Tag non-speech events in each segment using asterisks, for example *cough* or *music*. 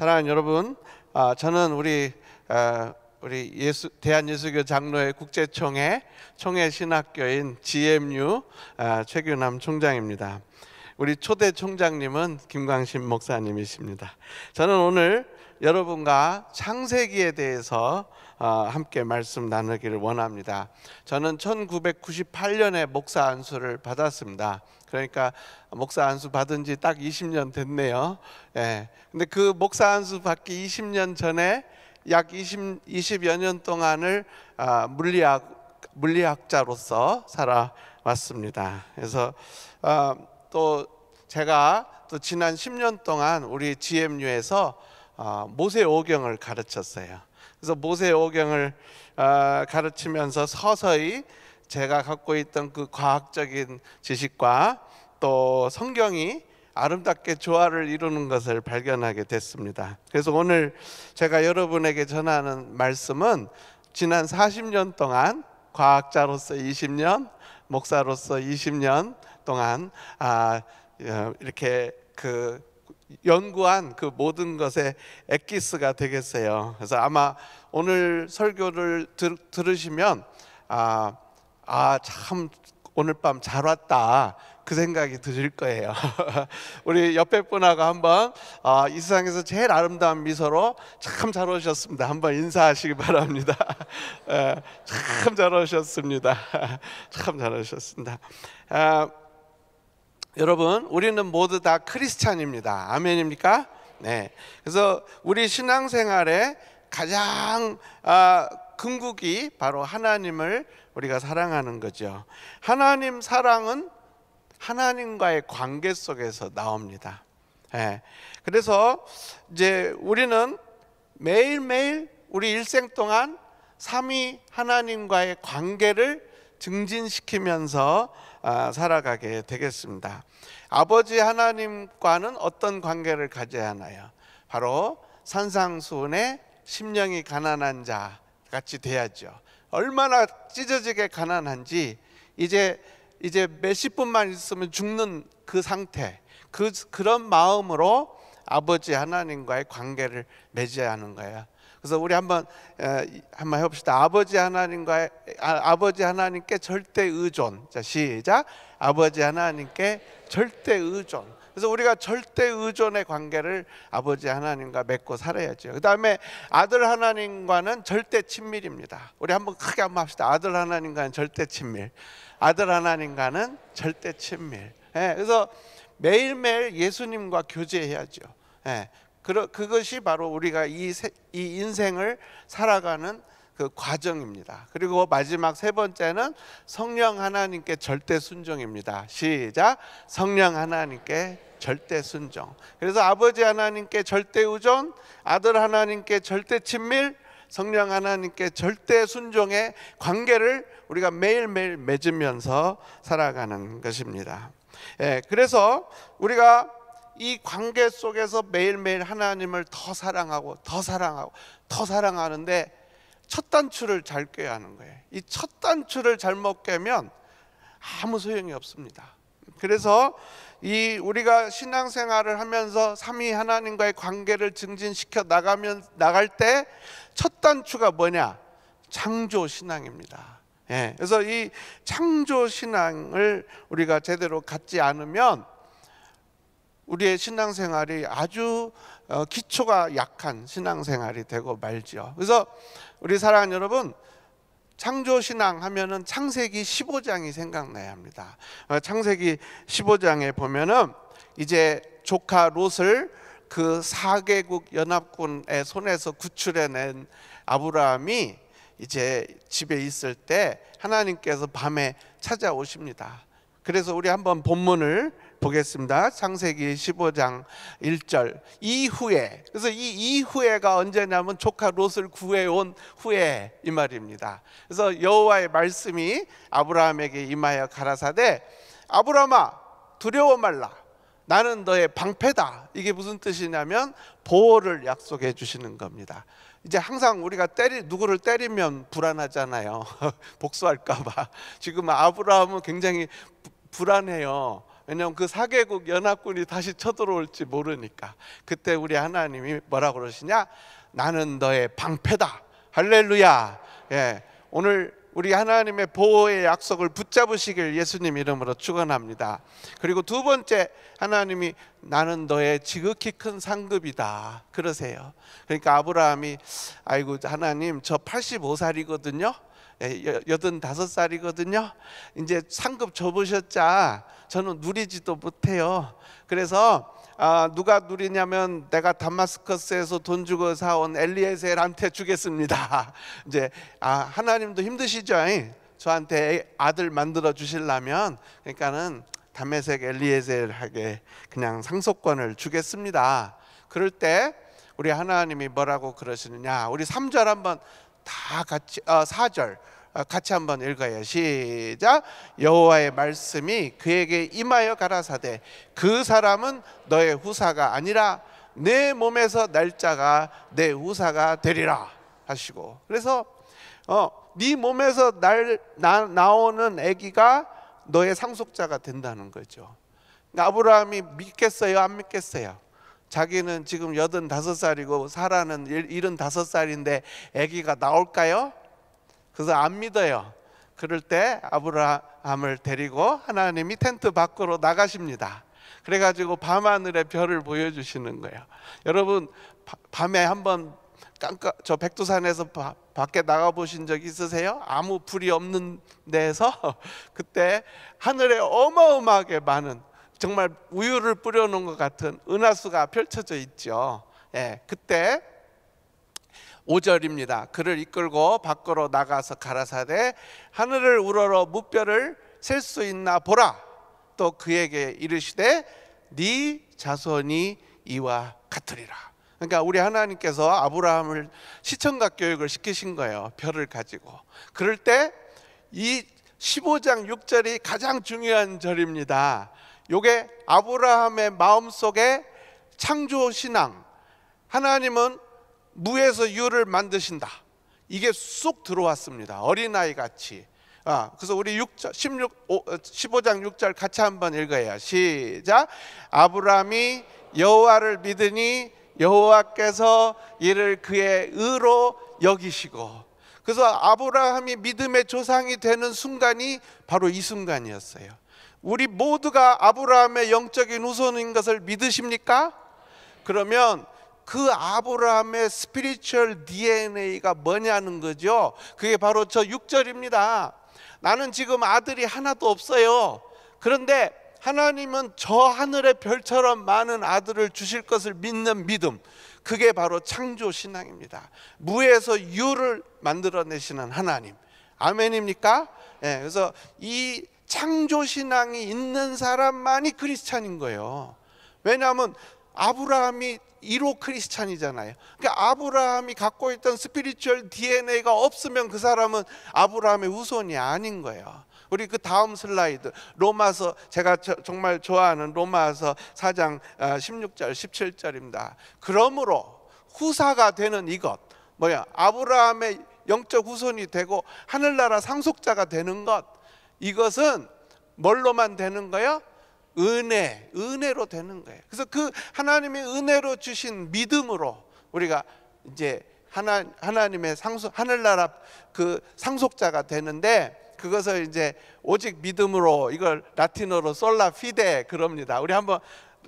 사랑하는 여러분, 아, 저는 우리 아, 우리 예수 대한예수교 장로회 국제총회 총회 신학교인 GMU 아, 최규남 총장입니다. 우리 초대 총장님은 김광신 목사님이십니다. 저는 오늘 여러분과 창세기에 대해서 아, 함께 말씀 나누기를 원합니다. 저는 1998년에 목사 안수를 받았습니다. 그러니까 목사 안수 받은 지 딱 20년 됐네요. 예. 근데 그 목사 안수 받기 20년 전에 약 20, 20여 년 동안을 아, 물리학, 물리학자로서 살아왔습니다. 그래서 아, 또 제가 또 지난 10년 동안 우리 GMU에서 모세오경을 가르쳤어요. 그래서 모세오경을 아, 가르치면서 서서히 제가 갖고 있던 그 과학적인 지식과 또 성경이 아름답게 조화를 이루는 것을 발견하게 됐습니다. 그래서 오늘 제가 여러분에게 전하는 말씀은 지난 40년 동안 과학자로서 20년, 목사로서 20년 동안 아, 어, 이렇게 그 연구한 그 모든 것의 엑기스가 되겠어요. 그래서 아마 오늘 설교를 들, 으시면 아, 아, 참 오늘 밤 잘 왔다. 그 생각이 드실 거예요. *laughs* 우리 옆에 분하고 한번 아, 이 세상에서 제일 아름다운 미소로 참 잘 오셨습니다. 한번 인사하시기 바랍니다. *laughs* 예, 참잘 오셨습니다. *laughs* 참 잘 오셨습니다. 아, 여러분, 우리는 모두 다 크리스찬입니다. 아멘입니까? 네. 그래서 우리 신앙생활에 가장 아, 궁극이 바로 하나님을 우리가 사랑하는 거죠. 하나님 사랑은 하나님과의 관계 속에서 나옵니다. 예. 그래서 이제 우리는 매일매일 우리 일생 동안 삼위 하나님과의 관계를 증진시키면서 아, 살아가게 되겠습니다. 아버지 하나님과는 어떤 관계를 가져야 하나요? 바로 산상수훈의 심령이 가난한 자 같이 돼야죠. 얼마나 찢어지게 가난한지 이제 이제 몇십 분만 있으면 죽는 그 상태, 그 그런 마음으로 아버지 하나님과의 관계를 맺어야 하는 거예요. 그래서 우리 한번 한번 해봅시다. 아버지 하나님과 아, 버지 하나님께 절대 의존. 자 시작. 아버지 하나님께 절대 의존. 그래서 우리가 절대 의존의 관계를 아버지 하나님과 맺고 살아야죠. 그 다음에 아들 하나님과는 절대 친밀입니다. 우리 한번 크게 한번 합시다. 아들 하나님과는 절대 친밀. 아들 하나님과는 절대 친밀. 예, 그래서 매일매일 예수님과 교제해야죠. 예, 그러, 그것이 바로 우리가 이, 세, 이 인생을 살아가는 그 과정입니다. 그리고 마지막 세 번째는 성령 하나님께 절대 순종입니다. 시작. 성령 하나님께 절대 순종. 그래서 아버지 하나님께 절대 의존, 아들 하나님께 절대 친밀, 성령 하나님께 절대 순종의 관계를 우리가 매일매일 맺으면서 살아가는 것입니다. 예, 그래서 우리가 이 관계 속에서 매일매일 하나님을 더 사랑하고 더 사랑하고 더 사랑하는데 첫 단추를 잘 껴야 하는 거예요. 이 첫 단추를 잘못 깨면 아무 소용이 없습니다. 그래서 이 우리가 신앙생활을 하면서 삼위 하나님과의 관계를 증진시켜 나가면 나갈 때 첫 단추가 뭐냐? 창조 신앙입니다. 예. 그래서 이 창조 신앙을 우리가 제대로 갖지 않으면 우리의 신앙생활이 아주 어, 기초가 약한 신앙생활이 되고 말지요. 그래서 우리 사랑하는 여러분 창조신앙 하면은 창세기 15장이 생각나야 합니다. 어, 창세기 15장에 보면은 이제 조카 롯을 그 4개국 연합군의 손에서 구출해낸 아브라함이 이제 집에 있을 때 하나님께서 밤에 찾아오십니다. 그래서 우리 한번 본문을 보겠습니다. 창세기 15장 1절 이후에 그래서 이 이후에가 언제냐면 조카 롯을 구해온 후에 이 말입니다. 그래서 여호와의 말씀이 아브라함에게 임하여 가라사대 아브라함아 두려워 말라 나는 너의 방패다. 이게 무슨 뜻이냐면 보호를 약속해 주시는 겁니다. 이제 항상 우리가 때리 누구를 때리면 불안하잖아요. *laughs* 복수할까봐. 지금 아브라함은 굉장히 불안해요. 왜냐하면 그 사개국 연합군이 다시 쳐들어올지 모르니까 그때 우리 하나님이 뭐라 고 그러시냐? 나는 너의 방패다. 할렐루야. 예, 오늘 우리 하나님의 보호의 약속을 붙잡으시길 예수님 이름으로 축원합니다. 그리고 두 번째 하나님이 나는 너의 지극히 큰 상급이다 그러세요. 그러니까 아브라함이 아이고 하나님 저 85살이거든요. 예, 여든 다섯 살이거든요. 이제 상급 접으셨자 저는 누리지도 못해요. 그래서 아, 누가 누리냐면 내가 다마스커스에서 돈 주고 사온 엘리에셀한테 주겠습니다. *laughs* 이제 아, 하나님도 힘드시죠. 저한테 아들 만들어 주실라면 그러니까는 담메색 엘리에셀하게 그냥 상속권을 주겠습니다. 그럴 때 우리 하나님이 뭐라고 그러시느냐? 우리 3절 한번 다 같이 어, 4절 아, 같이 한번 읽어요. 시작. 여호와의 말씀이 그에게 임하여 가라사대 그 사람은 너의 후사가 아니라 내 몸에서 날짜가 내 후사가 되리라 하시고 그래서 어, 네 몸에서 날, 나, 나오는 아기가 너의 상속자가 된다는 거죠. 그러니까 아브라함이 믿겠어요? 안 믿겠어요? 자기는 지금 85살이고 사라는 75살인데 아기가 나올까요? 그래서 안 믿어요. 그럴 때 아브라함을 데리고 하나님이 텐트 밖으로 나가십니다. 그래가지고 밤하늘의 별을 보여주시는 거예요. 여러분 밤에 한번 깜깜 저 백두산에서 바, 밖에 나가 보신 적 있으세요? 아무 불이 없는 데에서 *laughs* 그때 하늘에 어마어마하게 많은 정말 우유를 뿌려놓은 것 같은 은하수가 펼쳐져 있죠. 예, 그때 5절입니다. 그를 이끌고 밖으로 나가서 가라사대 하늘을 우러러 무뼈를 셀 수 있나 보라. 또 그에게 이르시되 네 자손이 이와 같으리라. 그러니까 우리 하나님께서 아브라함을 시청각 교육을 시키신 거예요. 별을 가지고. 그럴 때 이 15장 6절이 가장 중요한 절입니다. 요게 아브라함의 마음속에 창조 신앙. 하나님은 무에서 유를 만드신다. 이게 쑥 들어왔습니다. 어린아이 같이. 아, 그래서 우리 6절, 16, 5, 15장 6절 같이 한번 읽어요. 시작. 아브라함이 여호와를 믿으니 여호와께서 이를 그의 의로 여기시고. 그래서 아브라함이 믿음의 조상이 되는 순간이 바로 이 순간이었어요. 우리 모두가 아브라함의 영적인 후손인 것을 믿으십니까? 그러면 그 아브라함의 스피리추얼 DNA가 뭐냐는 거죠. 그게 바로 저 6절입니다. 나는 지금 아들이 하나도 없어요. 그런데 하나님은 저 하늘의 별처럼 많은 아들을 주실 것을 믿는 믿음. 그게 바로 창조 신앙입니다. 무에서 유를 만들어내시는 하나님. 아멘입니까? 예, 그래서 이 창조 신앙이 있는 사람만이 크리스찬인 거예요. 왜냐하면 아브라함이 1호 크리스찬이잖아요. 그러니까 아브라함이 갖고 있던 스피리추얼 DNA가 없으면 그 사람은 아브라함의 후손이 아닌 거예요. 우리 그 다음 슬라이드 로마서 제가 정말 좋아하는 로마서 4장 16절 어, 17절입니다. 그러므로 후사가 되는 이것 뭐야 아브라함의 영적 후손이 되고 하늘나라 상속자가 되는 것 이것은 뭘로만 되는 거야? 은혜, 은혜로 되는 거예요. 그래서 그 하나님의 은혜로 주신 믿음으로 우리가 이제 하나 하나님의 상속 하늘나라 그 상속자가 되는데 그것을 이제 오직 믿음으로 이걸 라틴어로 솔라 피데 그럽니다. 우리 한번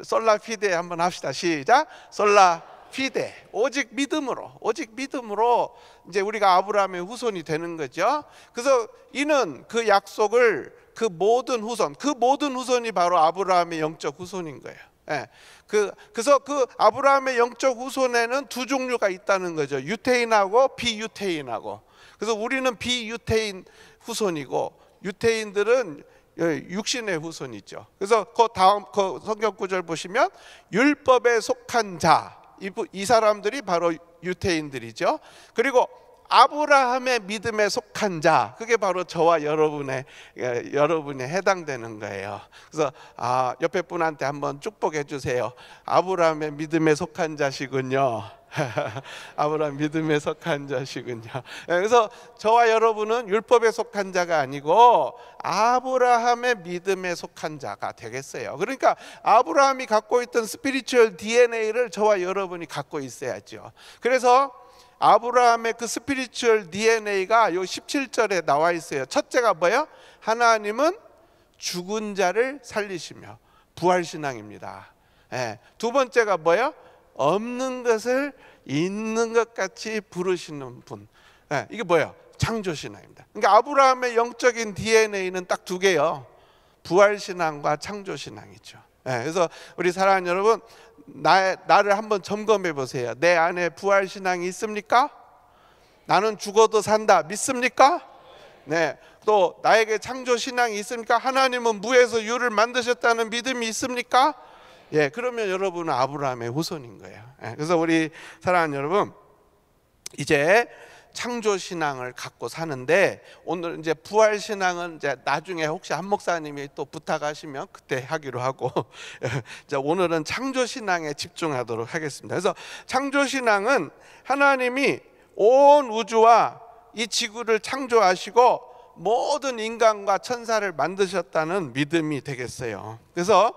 솔라 피데 한번 합시다. 시작. 솔라 피데 오직 믿음으로 오직 믿음으로 이제 우리가 아브라함의 후손이 되는 거죠. 그래서 이는 그 약속을 그 모든 후손, 그 모든 후손이 바로 아브라함의 영적 후손인 거예요. 예. 그 그래서 그 아브라함의 영적 후손에는 두 종류가 있다는 거죠. 유태인하고 비유태인하고. 그래서 우리는 비유태인 후손이고 유태인들은 예, 육신의 후손이죠. 그래서 그 다음 그 성경 구절 보시면 율법에 속한 자. 이, 이 사람들이 바로 유태인들이죠. 그리고 아브라함의 믿음에 속한 자 그게 바로 저와 여러분의 예, 여러분에 해당되는 거예요. 그래서 아 옆에 분한테 한번 축복해 주세요. 아브라함의 믿음에 속한 자시군요. *laughs* 아브라함 믿음에 속한 자시군요. 예, 그래서 저와 여러분은 율법에 속한 자가 아니고 아브라함의 믿음에 속한 자가 되겠어요. 그러니까 아브라함이 갖고 있던 스피리추얼 DNA를 저와 여러분이 갖고 있어야죠. 그래서 아브라함의 그 스피리추얼 DNA가 요 17절에 나와 있어요. 첫째가 뭐예요? 하나님은 죽은 자를 살리시며 부활 신앙입니다. 예. 두 번째가 뭐예요? 없는 것을 있는 것 같이 부르시는 분. 예. 이게 뭐예요? 창조 신앙입니다. 그러니까 아브라함의 영적인 DNA는 딱 두 개요. 부활 신앙과 창조 신앙이죠. 예. 그래서 우리 사랑하는 여러분 나, 나를 한번 점검해 보세요. 내 안에 부활 신앙이 있습니까? 나는 죽어도 산다 믿습니까? 네. 또 나에게 창조 신앙이 있습니까? 하나님은 무에서 유를 만드셨다는 믿음이 있습니까? 예, 그러면 여러분은 아브라함의 후손인 거예요. 예, 그래서 우리 사랑하는 여러분, 이제 창조 신앙을 갖고 사는데 오늘 이제 부활 신앙은 이제 나중에 혹시 한 목사님이 또 부탁하시면 그때 하기로 하고 *laughs* 이제 오늘은 창조 신앙에 집중하도록 하겠습니다. 그래서 창조 신앙은 하나님이 온 우주와 이 지구를 창조하시고 모든 인간과 천사를 만드셨다는 믿음이 되겠어요. 그래서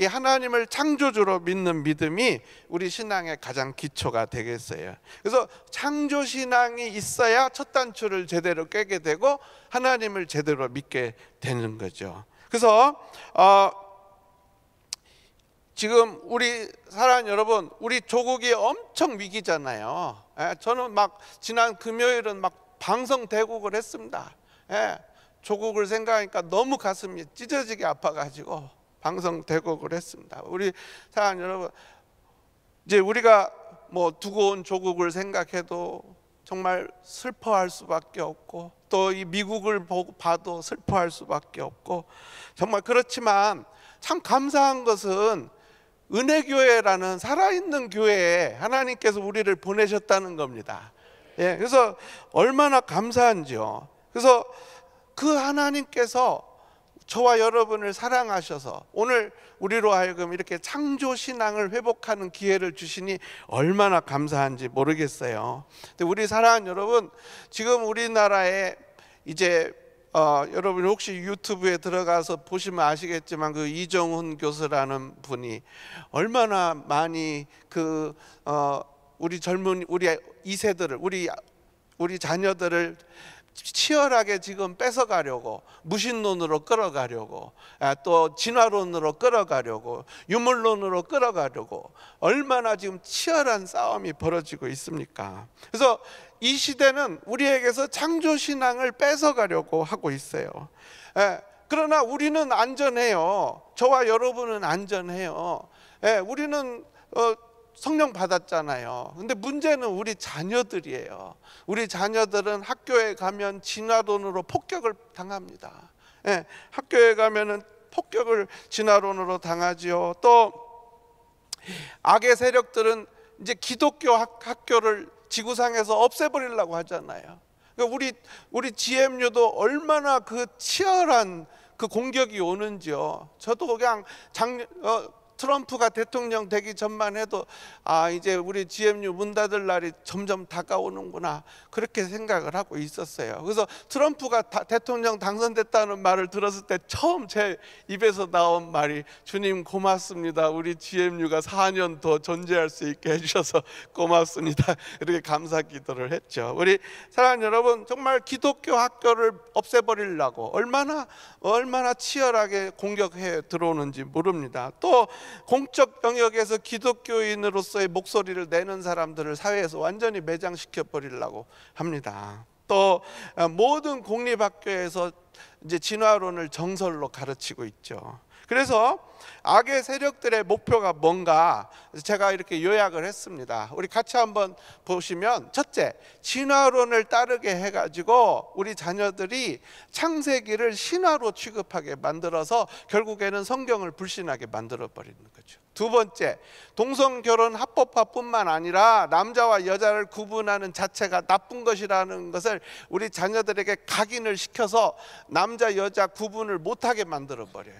이 하나님을 창조주로 믿는 믿음이 우리 신앙의 가장 기초가 되겠어요. 그래서 창조 신앙이 있어야 첫 단추를 제대로 깨게 되고 하나님을 제대로 믿게 되는 거죠. 그래서 어, 지금 우리 사랑 여러분, 우리 조국이 엄청 위기잖아요. 예, 저는 막 지난 금요일은 막 방송 대국을 했습니다. 예, 조국을 생각하니까 너무 가슴이 찢어지게 아파가지고 방송되고 그랬습니다. 우리 사랑 여러분, 이제 우리가 뭐 두고 온 조국을 생각해도 정말 슬퍼할 수밖에 없고 또 이 미국을 보고 봐도 슬퍼할 수밖에 없고 정말 그렇지만 참 감사한 것은 은혜교회라는 살아있는 교회에 하나님께서 우리를 보내셨다는 겁니다. 예, 그래서 얼마나 감사한지요. 그래서 그 하나님께서 저와 여러분을 사랑하셔서 오늘 우리로 하여금 이렇게 창조 신앙을 회복하는 기회를 주시니 얼마나 감사한지 모르겠어요. 근데 우리 사랑하는 여러분, 지금 우리나라에 이제 어, 여러분 혹시 유튜브에 들어가서 보시면 아시겠지만 그 이정훈 교수라는 분이 얼마나 많이 그 어, 우리 젊은 우리 이세들을 우리 우리 자녀들을 치열하게 지금 뺏어가려고 무신론으로 끌어가려고 아, 또 진화론으로 끌어가려고 유물론으로 끌어가려고 얼마나 지금 치열한 싸움이 벌어지고 있습니까? 그래서 이 시대는 우리에게서 창조 신앙을 뺏어가려고 하고 있어요. 그러나 우리는 안전해요. 저와 여러분은 안전해요. 우리는 어, 성령 받았잖아요. 근데 문제는 우리 자녀들이에요. 우리 자녀들은 학교에 가면 진화론으로 폭격을 당합니다. 예, 학교에 가면은 폭격을 진화론으로 당하지요. 또 악의 세력들은 이제 기독교 학, 학교를 지구상에서 없애버리려고 하잖아요. 그러니까 우리 우리 GMU도 얼마나 그 치열한 그 공격이 오는지요. 저도 그냥 작년 어, 트럼프가 대통령 되기 전만 해도 아 이제 우리 GMU 문 닫을 날이 점점 다가오는구나 그렇게 생각을 하고 있었어요. 그래서 트럼프가 대통령 당선됐다는 말을 들었을 때 처음 제 입에서 나온 말이 주님 고맙습니다. 우리 GMU가 4년 더 존재할 수 있게 해주셔서 고맙습니다. *laughs* 이렇게 감사 기도를 했죠. 우리 사랑하는 여러분 정말 기독교 학교를 없애버리려고 얼마나 얼마나 치열하게 공격해 들어오는지 모릅니다. 또 공적 영역에서 기독교인으로서의 목소리를 내는 사람들을 사회에서 완전히 매장시켜 버리려고 합니다. 또 어, 모든 공립학교에서 이제 진화론을 정설로 가르치고 있죠. 그래서 악의 세력들의 목표가 뭔가 제가 이렇게 요약을 했습니다. 우리 같이 한번 보시면 첫째, 진화론을 따르게 해가지고 우리 자녀들이 창세기를 신화로 취급하게 만들어서 결국에는 성경을 불신하게 만들어 버리는 거죠. 두 번째, 동성 결혼 합법화뿐만 아니라 남자와 여자를 구분하는 자체가 나쁜 것이라는 것을 우리 자녀들에게 각인을 시켜서 남자 여자 구분을 못하게 만들어 버려요.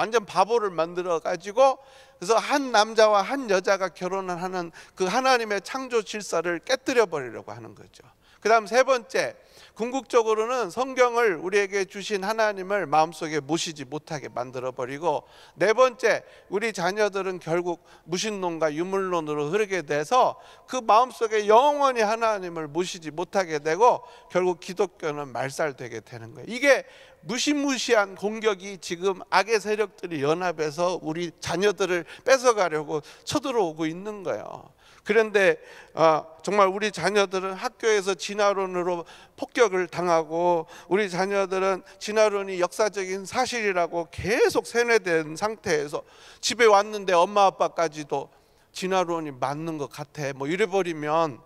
완전 바보를 만들어 가지고 그래서 한 남자와 한 여자가 결혼을 하는 그 하나님의 창조 질서를 깨뜨려 버리려고 하는 거죠. 그다음 세 번째 궁극적으로는 성경을 우리에게 주신 하나님을 마음속에 모시지 못하게 만들어 버리고 네 번째 우리 자녀들은 결국 무신론과 유물론으로 흐르게 돼서 그 마음속에 영원히 하나님을 모시지 못하게 되고 결국 기독교는 말살되게 되는 거예요. 이게 무시무시한 공격이 지금 악의 세력들이 연합해서 우리 자녀들을 뺏어가려고 쳐들어오고 있는 거예요. 그런데 아, 정말 우리 자녀들은 학교에서 진화론으로 폭격을 당하고 우리 자녀들은 진화론이 역사적인 사실이라고 계속 세뇌된 상태에서 집에 왔는데 엄마 아빠까지도 진화론이 맞는 것 같아 뭐 이래버리면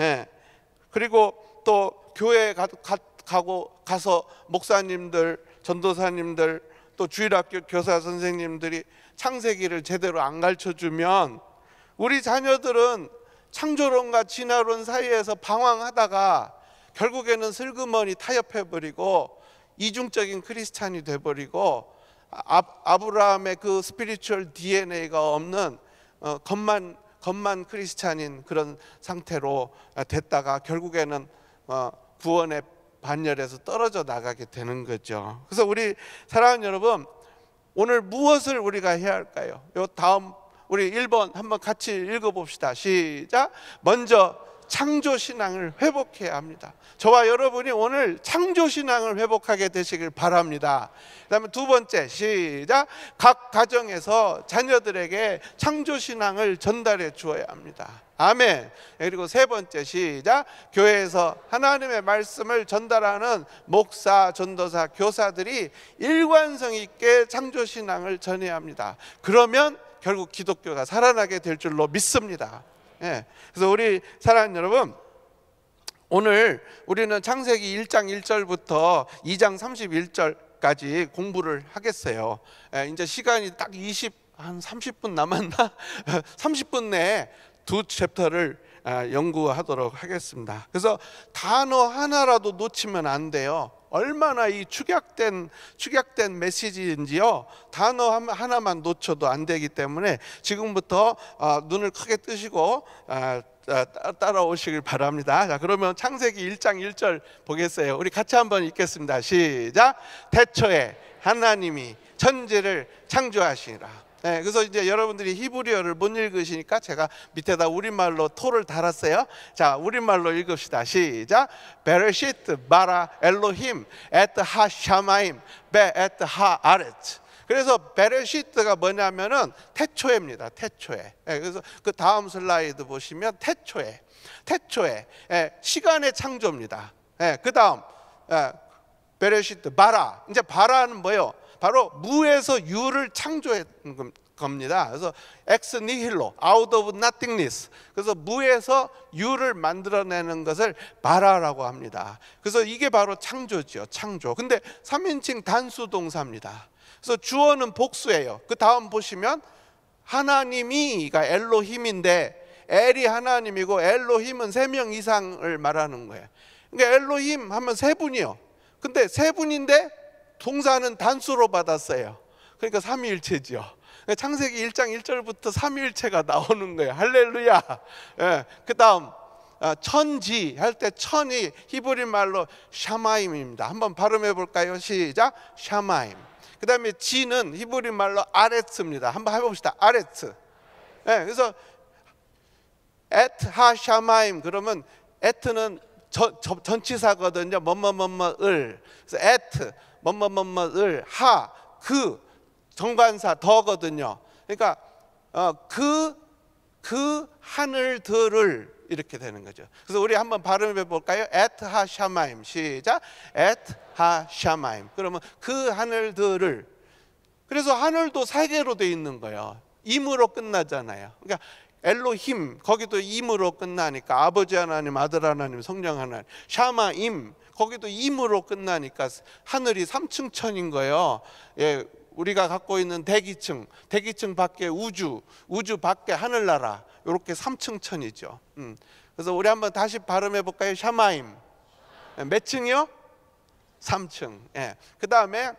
예. 그리고 또 교회 가, 가, 가고 가서 목사님들 전도사님들 또 주일학교 교사 선생님들이 창세기를 제대로 안 가르쳐 주면 우리 자녀들은 창조론과 진화론 사이에서 방황하다가 결국에는 슬그머니 타협해버리고 이중적인 크리스찬이 돼버리고 아, 아브라함의 그 스피리추얼 DNA가 없는 어, 겉만 겉만 크리스찬인 그런 상태로 됐다가 결국에는 어, 구원의 반열에서 떨어져 나가게 되는 거죠. 그래서 우리 사랑하는 여러분 오늘 무엇을 우리가 해야 할까요? 요 다음 우리 1번 한번 같이 읽어봅시다. 시작. 먼저 창조신앙을 회복해야 합니다. 저와 여러분이 오늘 창조신앙을 회복하게 되시길 바랍니다. 그 다음에 두 번째, 시작. 각 가정에서 자녀들에게 창조신앙을 전달해 주어야 합니다. 아멘. 그리고 세 번째 시작. 교회에서 하나님의 말씀을 전달하는 목사, 전도사, 교사들이 일관성 있게 창조신앙을 전해야 합니다. 그러면 결국 기독교가 살아나게 될 줄로 믿습니다. 예. 그래서 우리 사랑하는 여러분 오늘 우리는 창세기 1장 1절부터 2장 31절까지 공부를 하겠어요. 예, 이제 시간이 딱 20, 한 30분 남았나? 30분 *laughs* 내에 두 챕터를 아, 연구하도록 하겠습니다. 그래서 단어 하나라도 놓치면 안 돼요. 얼마나 이 축약된 축약된 메시지인지요. 단어 하나만 놓쳐도 안 되기 때문에 지금부터 어, 눈을 크게 뜨시고 아, 아, 따라오시길 바랍니다. 자, 그러면 창세기 1장 1절 보겠어요. 우리 같이 한번 읽겠습니다. 시작. 대초에 하나님이 천지를 창조하시니라. 네, 그래서 이제 여러분들이 히브리어를 못 읽으시니까 제가 밑에다 우리말로 토를 달았어요. 자, 우리말로 읽읍시다. 시작. 베르시트 바라 엘로힘 에트 하 샤마임 베 에트 하 아레츠. 그래서 베르시트가 뭐냐면은 태초입니다. 태초에. 네, 그래서 그 다음 슬라이드 보시면 태초에. 태초에 네, 시간의 창조입니다. 네, 그다음 네, 베르시트 바라. 이제 바라는 뭐예요? 바로 무에서 유를 창조했 겁니다. 그래서 ex nihilo, out of 그래서 무에서 유를 만들어내는 것을 바라라고 합니다. 그래서 이게 바로 창조지 창조. 근데 3인칭 단수 동사입니다. 그래서 주어는 복수예요. 그 다음 보시면 하나님이가 엘로힘인데 엘이 하나님이고 엘로힘은 세 명 이상을 말하는 거예요. 그러니까 엘로힘 하면 세 분이요. 근데 세 분인데 동사는 단수로 받았어요. 그러니까 삼위일체지요. 그러니까 창세기 1장 1절부터 삼위일체가 나오는 거예요. 할렐루야. 예, 그다음 아, 천지 할 때 천이 히브리 말로 샤마임입니다. 한번 발음해 볼까요? 시작. 샤마임. 그다음에 지는 히브리 말로 아레츠입니다. 한번 해봅시다. 아레츠. 예, 그래서 에트 하샤마임 그러면 에트는 저, 전치사거든요. 뭐뭐뭐뭐을 그래 at 뭐뭐뭐뭐을 하 그 정관사 더거든요. 그러니까 어, 그, 그 하늘들을 이렇게 되는 거죠. 그래서 우리 한번 발음해 볼까요? at 하샤마임 시작. at 하샤마임. 그러면 그 하늘들을 그래서 하늘도 세 개로 돼 있는 거예요. 임으로 끝나잖아요. 그러니까 엘로힘 거기도 임으로 끝나니까 아버지 하나님 아들 하나님 성령 하나님 샤마임 거기도 임으로 끝나니까 하늘이 3층 천인 거예요. 예, 우리가 갖고 있는 대기층, 대기층 밖에 우주, 우주 밖에 하늘나라 이렇게 3층 천이죠. 음. 그래서 우리 한번 다시 발음해 볼까요? 샤마임 예, 몇 층이요? 3층. 예. 그 다음에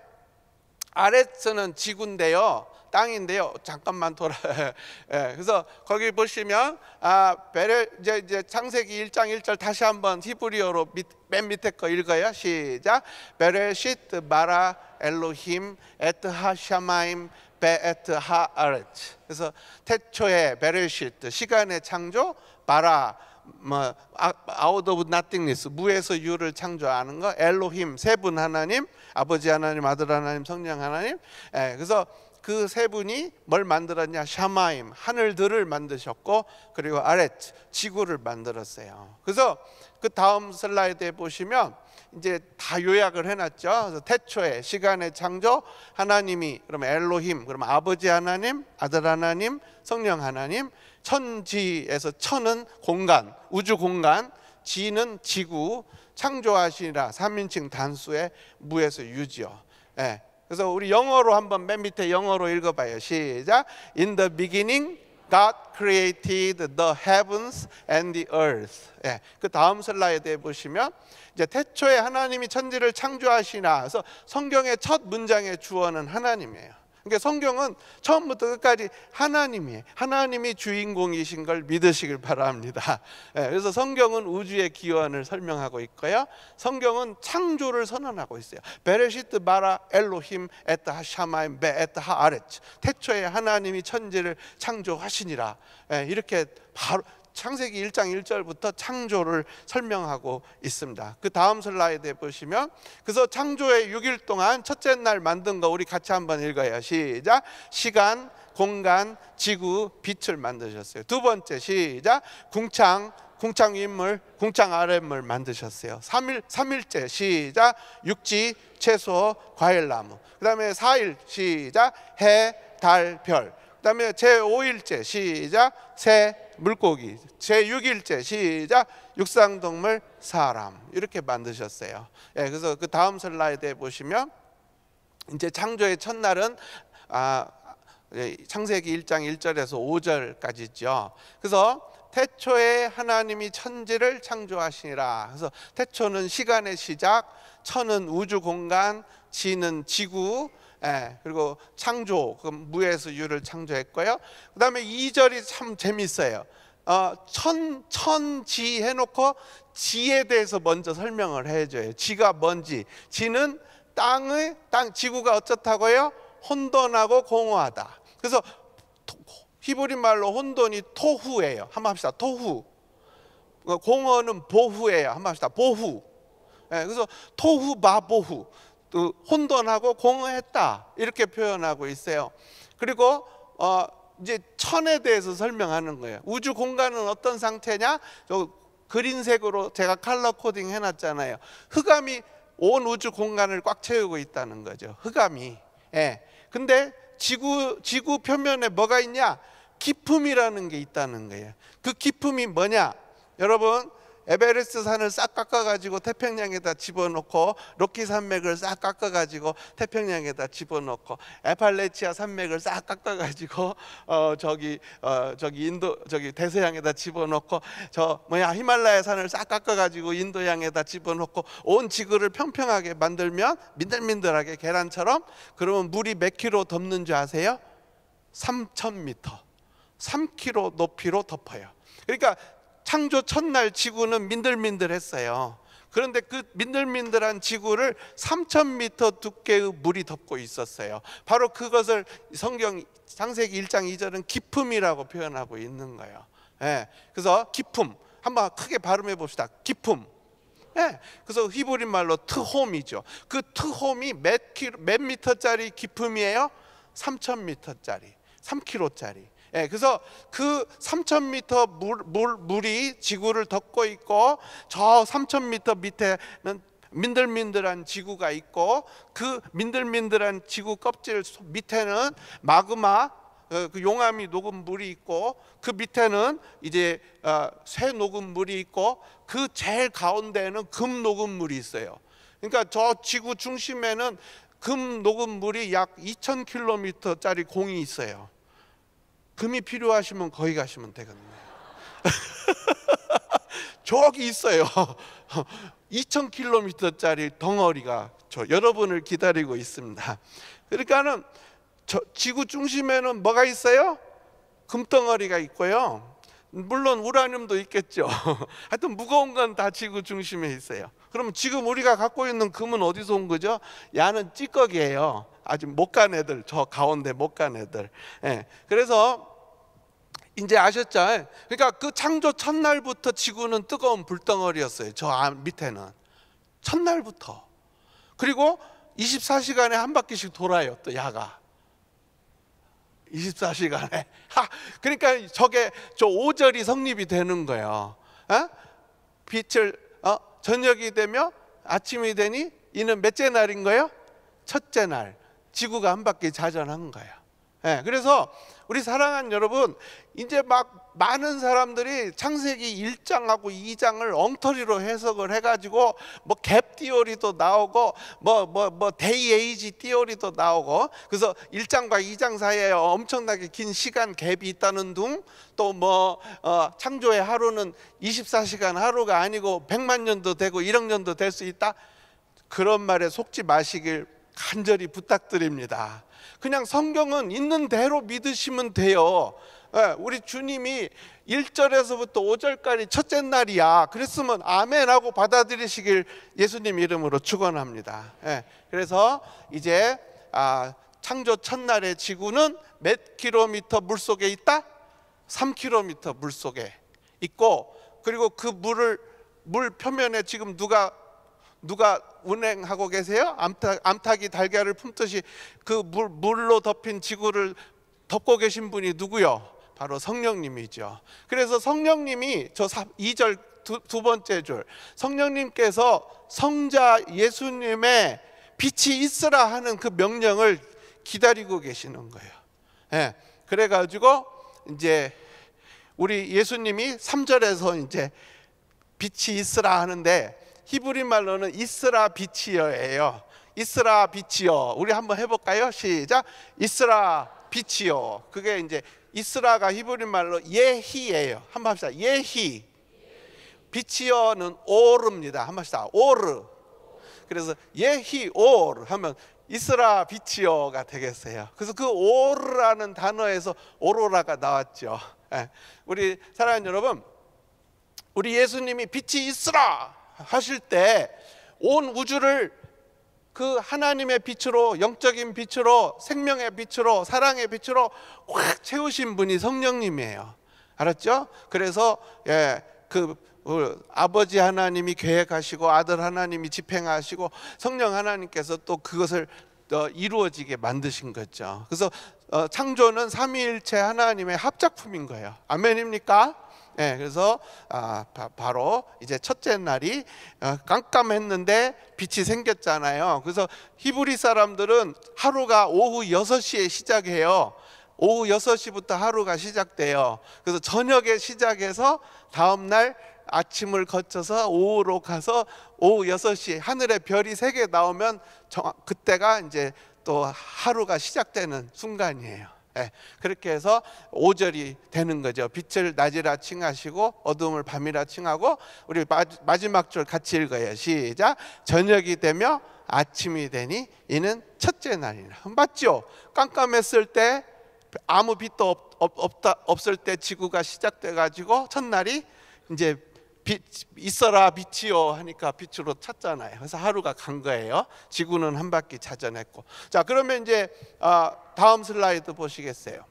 아래층은 지구인데요. 땅인데요. 잠깐만 돌아. *laughs* 예, 그래서 거기 보시면 아 베레 이제, 이제 창세기 1장 1절 다시 한번 히브리어로 밑, 맨 밑에 거 읽어요. 시작. 베레시트 마라 엘로힘 에트 하샤마임 베에트 하아르츠. 그래서 태초에 베레시트 시간의 창조 마라 뭐 아웃 오브 나띵니스 무에서 유를 창조하는 거 엘로힘 세분 하나님 아버지 하나님 아들 하나님 성령 하나님 예, 그래서 그세 분이 뭘 만들었냐? 샤마임, 하늘들을 만드셨고 그리고 아레 지구를 만들었어요. 그래서 그 다음 슬라이드에 보시면 이제 다 요약을 해놨죠. 그래서 태초에 시간의 창조 하나님이 그럼 엘로힘, 그럼 아버지 하나님, 아들 하나님, 성령 하나님, 천지에서 천은 공간, 우주 공간, 지는 지구, 창조하시니라 삼인칭 단수의 무에서 유지요. 예, 그래서 우리 영어로 한번 맨 밑에 영어로 읽어봐요. 시작. In the beginning, God created the heavens and the earth. 예, 그 다음 슬라이드에 보시면 이제 태초에 하나님이 천지를 창조하시나. 그래서 성경의 첫 문장의 주어는 하나님이에요. 그러니까 성경은 처음부터 끝까지 하나님이 하나님이 주인공이신 걸 믿으시길 바랍니다. 예, 그래서 성경은 우주의 기원을 설명하고 있고요. 성경은 창조를 선언하고 있어요. 베레시트 바라 엘로힘 에타 하샤마임 베 에타 하아레츠 태초에 하나님이 천지를 창조하시니라 예, 이렇게 바로 창세기 1장 1절부터 창조를 설명하고 있습니다. 그 다음 슬라이드에 보시면 그래서 창조의 6일 동안 첫째 날 만든 거 우리 같이 한번 읽어요. 시작. 시간, 공간, 지구, 빛을 만드셨어요. 두 번째 시작. 궁창, 궁창 인물, 궁창 아랫물 만드셨어요. 3일 3일째 시작. 육지, 채소, 과일 나무. 그다음에 4일 시작. 해, 달, 별. 그다음에 제 5일째 시작. 새, 물고기 제6일째 시작 육상동물 사람 이렇게 만드셨어요 예, 그래서 그 다음 슬라이드에 보시면 이제 창조의 첫날은 아, 예, 창세기 1장 1절에서 5절까지죠 그래서 태초에 하나님이 천지를 창조하시니라 그래서 태초는 시간의 시작 천은 우주 공간 지는 지구 예, 그리고 창조, 그럼 무에서 유를 창조했고요. 그 다음에 2절이 참 재밌어요. 어, 천, 천지 해놓고 지에 대해서 먼저 설명을 해줘요. 지가 뭔지. 지는 땅의, 땅, 지구가 어떻다고요? 혼돈하고 공허하다. 그래서 히브리 말로 혼돈이 토후예요. 한번 합시다. 토후. 그러니까 공허는 보후예요. 한번 합시다. 보후. 예, 그래서 토후 마보후. 또 혼돈하고 공허했다 이렇게 표현하고 있어요. 그리고 어 이제 천에 대해서 설명하는 거예요. 우주 공간은 어떤 상태냐? 저 그린색으로 제가 칼러 코딩 해놨잖아요. 흑암이 온 우주 공간을 꽉 채우고 있다는 거죠. 흑암이. 예. 근데 지구 지구 표면에 뭐가 있냐? 기품이라는 게 있다는 거예요. 그 기품이 뭐냐? 여러분 에베레스트 산을 싹 깎아가지고 태평양에다 집어넣고 로키 산맥을 싹 깎아가지고 태평양에다 집어넣고 에팔레치아 산맥을 싹 깎아가지고 어 저기 어 저기 인도 저기 대서양에다 집어넣고 저 뭐야 히말라야 산을 싹 깎아가지고 인도양에다 집어넣고 온 지구를 평평하게 만들면 민들민들하게 계란처럼 그러면 물이 몇 킬로 덮는 줄 아세요? 3천 미터, 3 킬로 높이로 덮어요. 그러니까 창조 첫날 지구는 민들민들했어요. 그런데 그 민들민들한 지구를 3,000m 두께의 물이 덮고 있었어요. 바로 그것을 성경 창세기 1장 2절은 기품이라고 표현하고 있는 거예요. 예, 그래서 기품 한번 크게 발음해 봅시다. 기품. 예, 그래서 히브리 말로 트홈이죠. 그 트홈이 몇, 킬 몇 미터짜리 기품이에요? 3,000m짜리, 3km짜리. 예, 그래서 그 3,000m 물, 물, 물이 지구를 덮고 있고 저 3,000m 밑에는 민들민들한 지구가 있고 그 민들민들한 지구 껍질 밑에는 마그마 어, 그 용암이 녹은 물이 있고 그 밑에는 이제 어, 쇠 녹은 물이 있고 그 제일 가운데는금 녹은 물이 있어요. 그러니까 저 지구 중심에는 금 녹은 물이 약 2,000km짜리 공이 있어요. 금이 필요하시면 거기 가시면 되겠네요. *laughs* 저기 있어요. 2,000km짜리 *laughs* 덩어리가 저 여러분을 기다리고 있습니다. 그러니까는 지구 중심에는 뭐가 있어요? 금덩어리가 있고요. 물론 우라늄도 있겠죠. *laughs* 하여튼 무거운 건 다 지구 중심에 있어요. 그럼 지금 우리가 갖고 있는 금은 어디서 온 거죠? 야는 찌꺼기예요. 아직 못 간 애들, 저 가운데 못 간 애들. 예. 그래서 이제 아셨죠? 예. 그러니까 그 창조 첫날부터 지구는 뜨거운 불덩어리였어요. 저 아, 밑에는 첫날부터. 그리고 24시간에 한 바퀴씩 돌아요. 또 야가. 24시간에. *laughs* 하, 그러니까 저게 저 5절이 성립이 되는 거예요. 어? 빛을 어? 저녁이 되며 아침이 되니 이는 몇째 날인 거예요? 첫째 날. 지구가 한 바퀴 자전한 거예요. 예, 그래서 우리 사랑하는 여러분, 이제 막 많은 사람들이 창세기 1장하고 2장을 엉터리로 해석을 해가지고 뭐갭디오리도 나오고 뭐 뭐 뭐 데이 에이지 디오리도 나오고 그래서 1장과 2장 사이에 엄청나게 긴 시간 갭이 있다는 둥 또뭐 어, 창조의 하루는 24시간 하루가 아니고 100만 년도 되고 1억 년도 될 수 있다 그런 말에 속지 마시길 간절히 부탁드립니다. 그냥 성경은 있는 대로 믿으시면 돼요. 예, 우리 주님이 1절에서부터 5절까지 첫째 날이야. 그랬으면 아멘하고 받아들이시길 예수님 이름으로 축원합니다. 예, 그래서 이제 아, 창조 첫날의 지구는 몇 킬로미터 물 속에 있다? 3킬로미터 물 속에 있고 그리고 그 물을 물 표면에 지금 누가 누가 운행하고 계세요? 암탉, 이 달걀을 품듯이 그 물, 물로 덮인 지구를 덮고 계신 분이 누구요? 바로 성령님이죠. 그래서 성령님이 저 2절 두, 두 번째 줄 성령님께서 성자 예수님의 빛이 있으라 하는 그 명령을 기다리고 계시는 거예요. 예. 그래 가지고 이제 우리 예수님이 3절에서 이제 빛이 있으라 하는데 히브리 말로는 이스라 비치어예요. 이스라 비치어. 우리 한번 해볼까요? 시작. 이스라 비치어. 그게 이제 이스라가 히브리 말로 예히예요. 한번 합시다. 예히. 비치어는 오르입니다. 한번 합시다. 오르. 그래서 예히 오르 하면 이스라 비치어가 되겠어요. 그래서 그 오르라는 단어에서 오로라가 나왔죠. 예. 우리 사랑하는 여러분, 우리 예수님이 빛이 있으라 하실 때 온 우주를 그 하나님의 빛으로 영적인 빛으로 생명의 빛으로 사랑의 빛으로 확 채우신 분이 성령님이에요. 알았죠? 그래서 예, 그 어, 아버지 하나님이 계획하시고 아들 하나님이 집행하시고 성령 하나님께서 또 그것을 어, 이루어지게 만드신 거죠. 그래서 어, 창조는 삼위일체 하나님의 합작품인 거예요. 아멘입니까? 예, 그래서 아, 바, 바로 이제 첫째 날이 어, 깜깜했는데 빛이 생겼잖아요. 그래서 히브리 사람들은 하루가 오후 6시에 시작해요. 오후 6시부터 하루가 시작돼요. 그래서 저녁에 시작해서 다음 날 아침을 거쳐서 오후로 가서 오후 6시 하늘에 별이 세 개 나오면 정, 그때가 이제 또 하루가 시작되는 순간이에요. 예, 그렇게 해서 오절이 되는 거죠. 빛을 낮이라 칭하시고 어둠을 밤이라 칭하고 우리 마지막 줄 같이 읽어요. 시작. 저녁이 되며 아침이 되니 이는 첫째 날이라. 맞죠? 깜깜했을 때 아무 빛도 없, 없, 없다, 없을 때 지구가 시작돼 가지고 첫날이 이제 빛 있어라 빛이요 하니까 빛으로 찾잖아요. 그래서 하루가 간 거예요. 지구는 한 바퀴 찾아냈고. 자 그러면 이제 아, 다음 슬라이드 보시겠어요.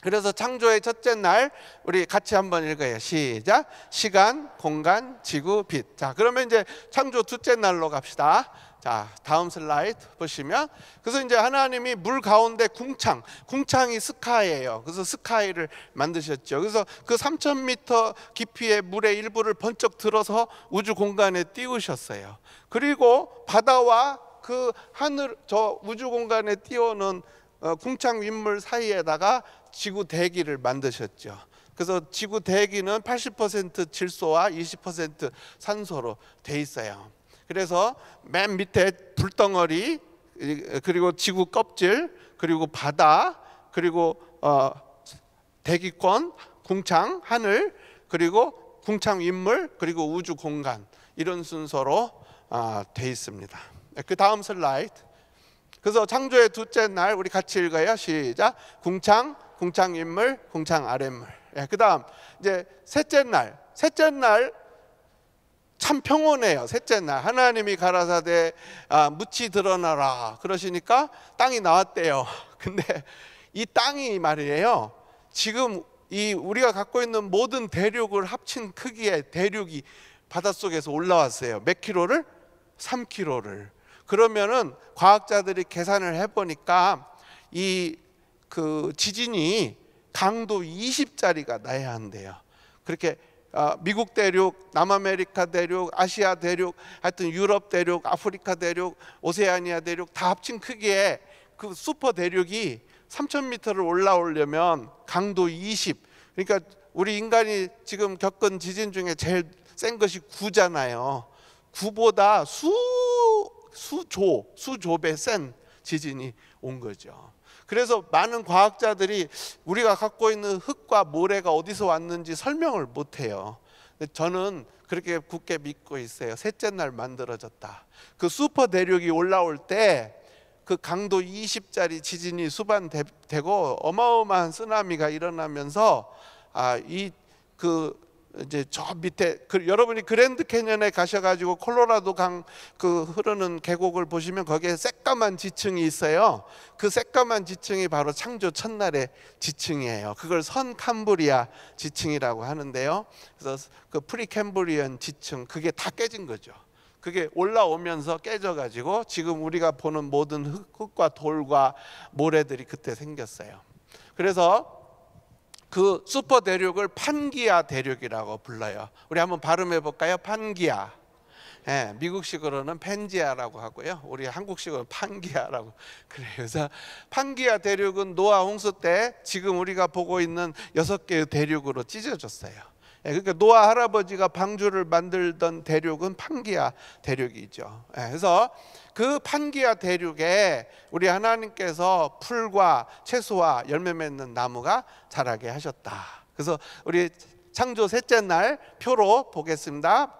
그래서 창조의 첫째 날 우리 같이 한번 읽어요. 시작. 시간, 공간, 지구, 빛. 자, 그러면 이제 창조 둘째 날로 갑시다. 자, 다음 슬라이드 보시면 그래서 이제 하나님이 물 가운데 궁창, 궁창이 스카이예요. 그래서 스카이를 만드셨죠. 그래서 그3 0 0 0 깊이의 물의 일부를 번쩍 들어서 우주 공간에 띄우셨어요. 그리고 바다와 그 하늘 저 우주 공간에 띄우는 어, 궁창 윗물 사이에다가 지구 대기를 만드셨죠. 그래서 지구 대기는 80% 질소와 20% 산소로 돼 있어요. 그래서 맨 밑에 불덩어리 그리고 지구 껍질 그리고 바다 그리고 어, 대기권 궁창 하늘 그리고 궁창 인물 그리고 우주 공간 이런 순서로 어, 돼 있습니다. 그 다음 슬라이드. 그래서 창조의 둘째 날 우리 같이 읽어요. 시작. 궁창, 궁창 인물, 궁창 아랫물. 예, 그다음 이제 셋째 날. 셋째 날참 평온해요. 셋째 날 하나님이 가라사대 아, 묻히 드러나라 그러시니까 땅이 나왔대요. *laughs* 근데 이 땅이 말이에요. 지금 이 우리가 갖고 있는 모든 대륙을 합친 크기의 대륙이 바닷속에서 올라왔어요. 몇 킬로를? 3킬로를. 그러면은 과학자들이 계산을 해 보니까 이 그 지진이 강도 20짜리가 나야 한대요. 그렇게 아, 미국 대륙, 남아메리카 대륙, 아시아 대륙, 하여튼 유럽 대륙, 아프리카 대륙, 오세아니아 대륙 다 합친 크기의 그 슈퍼 대륙이 3,000m를 올라오려면 강도 20. 그러니까 우리 인간이 지금 겪은 지진 중에 제일 센 것이 9잖아요. 9보다 수 수조 수조배 센 지진이 온 거죠. 그래서 많은 과학자들이 우리가 갖고 있는 흙과 모래가 어디서 왔는지 설명을 못 해요. 저는 그렇게 굳게 믿고 있어요. 셋째 날 만들어졌다. 그 슈퍼 대륙이 올라올 때 그 강도 20짜리 지진이 수반되고 어마어마한 쓰나미가 일어나면서 아, 이그 이제 저 밑에 그, 여러분이 그랜드 캐년에 가셔가지고 콜로라도 강 그 흐르는 계곡을 보시면 거기에 새까만 지층이 있어요. 그 새까만 지층이 바로 창조 첫날의 지층이에요. 그걸 선 캄브리아 지층이라고 하는데요. 그래서 그 프리캠브리언 지층 그게 다 깨진 거죠. 그게 올라오면서 깨져가지고 지금 우리가 보는 모든 흙과 돌과 모래들이 그때 생겼어요. 그래서 그 슈퍼 대륙을 판기아 대륙이라고 불러요. 우리 한번 발음해 볼까요? 판기아. 예, 미국식으로는 펜지아라고 하고요. 우리 한국식으로는 판기아라고 *laughs* 그래요. 그래서 판기아 대륙은 노아 홍수 때 지금 우리가 보고 있는 여섯 개의 대륙으로 찢어졌어요. 예, 그러니까 노아 할아버지가 방주를 만들던 대륙은 판기아 대륙이죠. 예, 그래서 그 판기와 대륙에 우리 하나님께서 풀과 채소와 열매 맺는 나무가 자라게 하셨다. 그래서 우리 창조 셋째 날 표로 보겠습니다.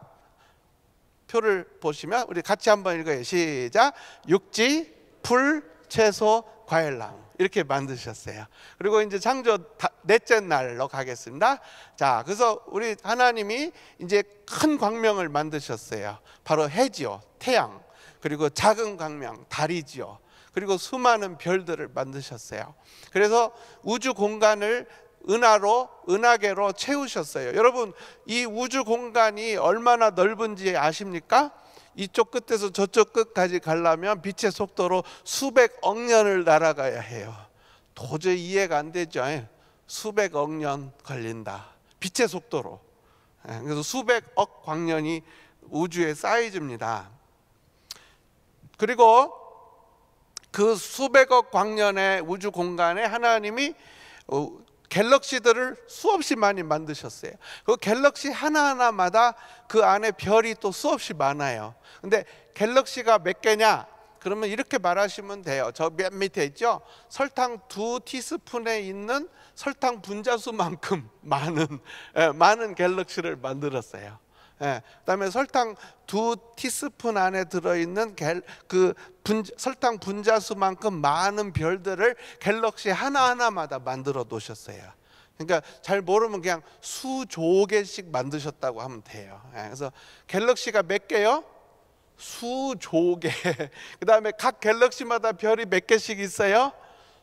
표를 보시면 우리 같이 한번 읽어요. 시작. 육지, 풀, 채소, 과일나 이렇게 만드셨어요. 그리고 이제 창조 넷째 날로 가겠습니다. 자, 그래서 우리 하나님이 이제 큰 광명을 만드셨어요. 바로 해지요, 태양. 그리고 작은 광명, 달이지요. 그리고 수많은 별들을 만드셨어요. 그래서 우주 공간을 은하로 은하계로 채우셨어요. 여러분 이 우주 공간이 얼마나 넓은지 아십니까? 이쪽 끝에서 저쪽 끝까지 가려면 빛의 속도로 수백 억 년을 날아가야 해요. 도저히 이해가 안 되죠. 예. 수백 억년 걸린다. 빛의 속도로. 예. 그래서 수백 억 광년이 우주의 사이즈입니다. 그리고 그 수백억 광년의 우주 공간에 하나님이 어, 갤럭시들을 수없이 많이 만드셨어요. 그 갤럭시 하나하나마다 그 안에 별이 또 수없이 많아요. 근데 갤럭시가 몇 개냐? 그러면 이렇게 말하시면 돼요. 저 맨 밑에 있죠? 설탕 두 티스푼에 있는 설탕 분자수만큼 *laughs* 많은, 예, 많은 갤럭시를 만들었어요. 예, 그다음에 설탕 두 티스푼 안에 들어있는 갤, 그 분, 설탕 분자수만큼 많은 별들을 갤럭시 하나하나마다 만들어 놓으셨어요. 그러니까 잘 모르면 그냥 수조 개씩 만드셨다고 하면 돼요. 예, 그래서 갤럭시가 몇 개요? 수조 개. *laughs* 그다음에 각 갤럭시마다 별이 몇 개씩 있어요?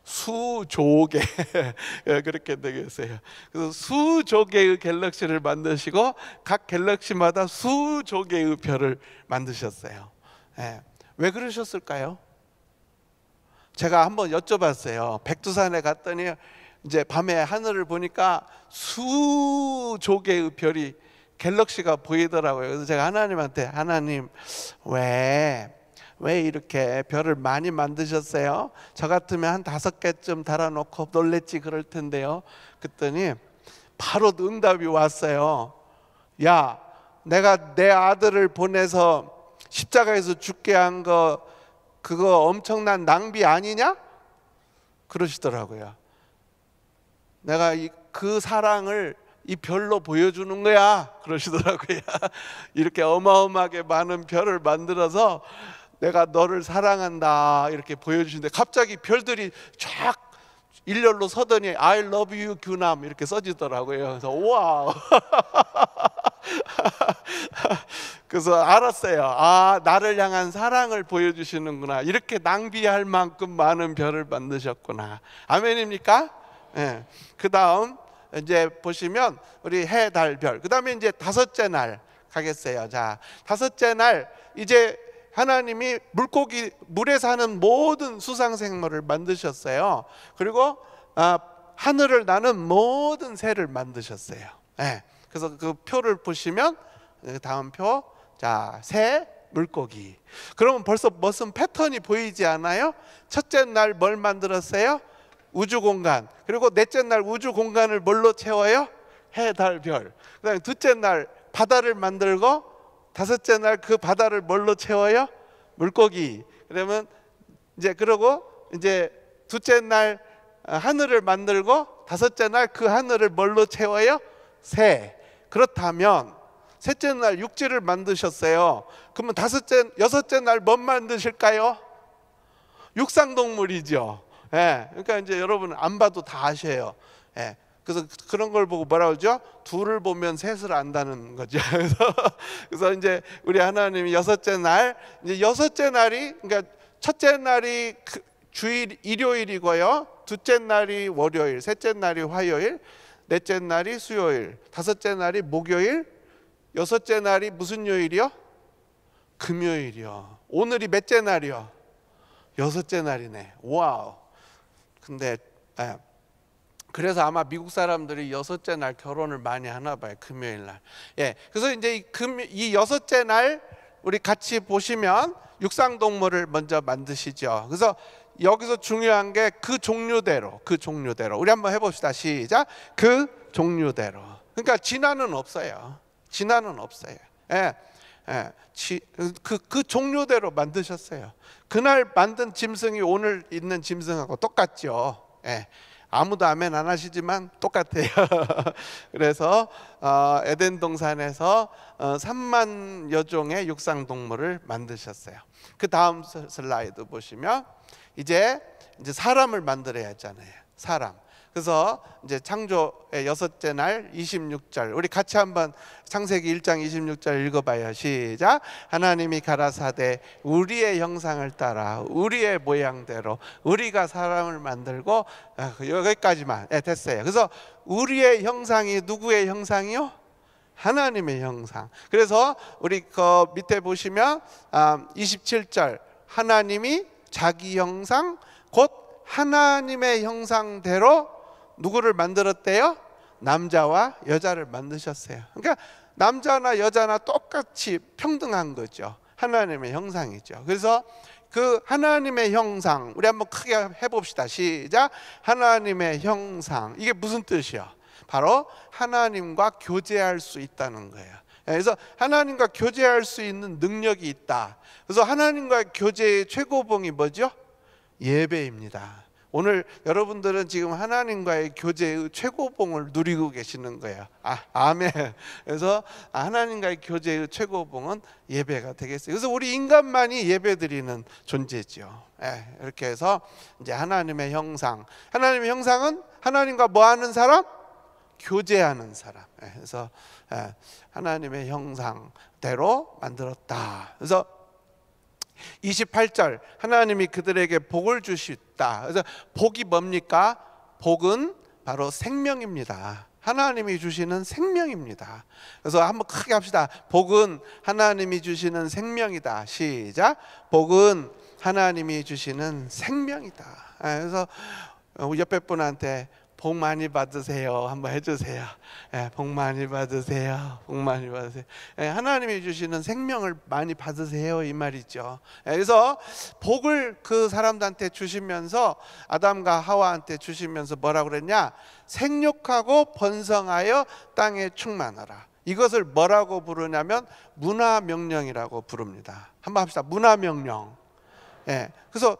수조개 *laughs* 예, 그렇게 되겠어요. 그래서 수조개의 갤럭시를 만드시고 각 갤럭시마다 수조개의 별을 만드셨어요. 예. 왜 그러셨을까요? 제가 한번 여쭤봤어요. 백두산에 갔더니 이제 밤에 하늘을 보니까 수조개의 별이 갤럭시가 보이더라고요. 그래서 제가 하나님한테 하나님 왜왜 이렇게 별을 많이 만드셨어요? 저 같으면 한 다섯 개쯤 달아놓고 놀랬지 그럴 텐데요. 그랬더니 바로 응답이 왔어요. 야, 내가 내 아들을 보내서 십자가에서 죽게 한 거 그거 엄청난 낭비 아니냐? 그러시더라고요. 내가 이, 그 사랑을 이 별로 보여주는 거야. 그러시더라고요. *laughs* 이렇게 어마어마하게 많은 별을 만들어서 내가 너를 사랑한다 이렇게 보여주는데 갑자기 별들이 쫙 일렬로 서더니 I love you 규남 이렇게 써지더라고요. 그래서 와 *laughs* 그래서 알았어요. 아, 나를 향한 사랑을 보여주시는구나. 이렇게 낭비할 만큼 많은 별을 만드셨구나. 아멘입니까? 예. 네. 그 다음, 이제 보시면 우리 해, 달, 별. 그 다음에 이제 다섯째 날 가겠어요. 자, 다섯째 날, 이제 하나님이 물고기 물에 사는 모든 수상 생물을 만드셨어요. 그리고 아, 하늘을 나는 모든 새를 만드셨어요. 네. 그래서 그 표를 보시면 그 다음 표, 자, 새, 물고기. 그러면 벌써 무슨 패턴이 보이지 않아요? 첫째 날 뭘 만들었어요? 우주 공간. 그리고 넷째 날 우주 공간을 뭘로 채워요? 해, 달, 별. 그다음 둘째 날 바다를 만들고 다섯째 날 그 바다를 뭘로 채워요? 물고기. 그러면 이제 그러고 이제 둘째 날 어, 하늘을 만들고 다섯째 날 그 하늘을 뭘로 채워요? 새. 그렇다면 셋째 날 육지를 만드셨어요. 그러면 다섯째, 여섯째 날뭔 뭐 만드실까요? 육상동물이죠. 예. 그러니까 이제 여러분 안 봐도 다 아셔요. 예. 그래서 그런 걸 보고 뭐라 그러죠? 둘을 보면 셋을 안다는 거죠. *laughs* 그래서, 그래서 이제 우리 하나님이 여섯째 날, 이제 여섯째 날이, 그러니까 첫째 날이 그 주일, 일요일이고요. 둘째 날이 월요일, 셋째 날이 화요일, 넷째 날이 수요일, 다섯째 날이 목요일, 여섯째 날이 무슨 요일이요? 금요일이요. 오늘이 몇째 날이요? 여섯째 날이네. 와우. 근데, 에. 아, 그래서 아마 미국 사람들이 여섯째 날 결혼을 많이 하나 봐요. 금요일 날. 예. 그래서 이제 이, 금, 요이 여섯째 날 우리 같이 보시면 육상동물을 먼저 만드시죠. 그래서 여기서 중요한 게 그 종류대로, 그 종류대로. 우리 한번 해봅시다. 시작. 그 종류대로. 그러니까 진화는 없어요. 진화는 없어요. 예. 예, 그, 그 종류대로 만드셨어요. 그날 만든 짐승이 오늘 있는 짐승하고 똑같죠. 예. 아무도 아멘 안 하시지만 똑같아요. *laughs* 그래서 어, 에덴 동산에서 어, 3만 여종의 육상 동물을 만드셨어요. 그 다음 슬라이드 보시면 이제 이제 사람을 만들어야 하잖아요. 사람. 그래서 이제 창조의 여섯째 날 26절 우리 같이 한번 창세기 1장 26절 읽어봐요 시작 하나님이 가라사대 우리의 형상을 따라 우리의 모양대로 우리가 사람을 만들고 아, 그 여기까지만 네, 됐어요 그래서 우리의 형상이 누구의 형상이요? 하나님의 형상 그래서 우리 그 밑에 보시면 27절 아, 하나님이 자기 형상 곧 하나님의 형상대로 누구를 만들었대요? 남자와 여자를 만드셨어요. 그러니까 남자나 여자나 똑같이 평등한 거죠. 하나님의 형상이죠. 그래서 그 하나님의 형상 우리 한번 크게 해봅시다. 시작. 하나님의 형상 이게 무슨 뜻이요? 바로 하나님과 교제할 수 있다는 거예요. 그래서 하나님과 교제할 수 있는 능력이 있다. 그래서 하나님과 교제의 최고봉이 뭐죠? 예배입니다. 오늘 여러분들은 지금 하나님과의 교제의 최고봉을 누리고 계시는 거예 아, 아멘. 그래서 하나님과의 교제의 최고봉은 예배가 되겠어요. 그래서 우리 인간만이 예배드리는 존재지요. 예, 이렇게 해서 이제 하나님의 형상. 하나님의 형상은 하나님과 뭐 하는 사람? 교제하는 사람. 예, 그래서 예, 하나님의 형상대로 만들었다. 그래서 28절 하나님이 그들에게 복을 주셨다. 그래서 복이 뭡니까? 복은 바로 생명입니다. 하나님이 주시는 생명입니다. 그래서 한번 크게 합시다. 복은 하나님이 주시는 생명이다. 시작. 복은 하나님이 주시는 생명이다. 아, 그래서 옆에 분한테 복 많이 받으세요. 한번 해주세요. 예, 복 많이 받으세요. 복 많이 받으세요. 예, 하나님이 주시는 생명을 많이 받으세요. 이 말이죠. 예, 그래서 복을 그 사람들한테 주시면서 아담과 하와한테 주시면서 뭐라 그랬냐? 생육하고 번성하여 땅에 충만하라. 이것을 뭐라고 부르냐면 문화 명령이라고 부릅니다. 한번 합시다. 문화 명령. 예. 그래서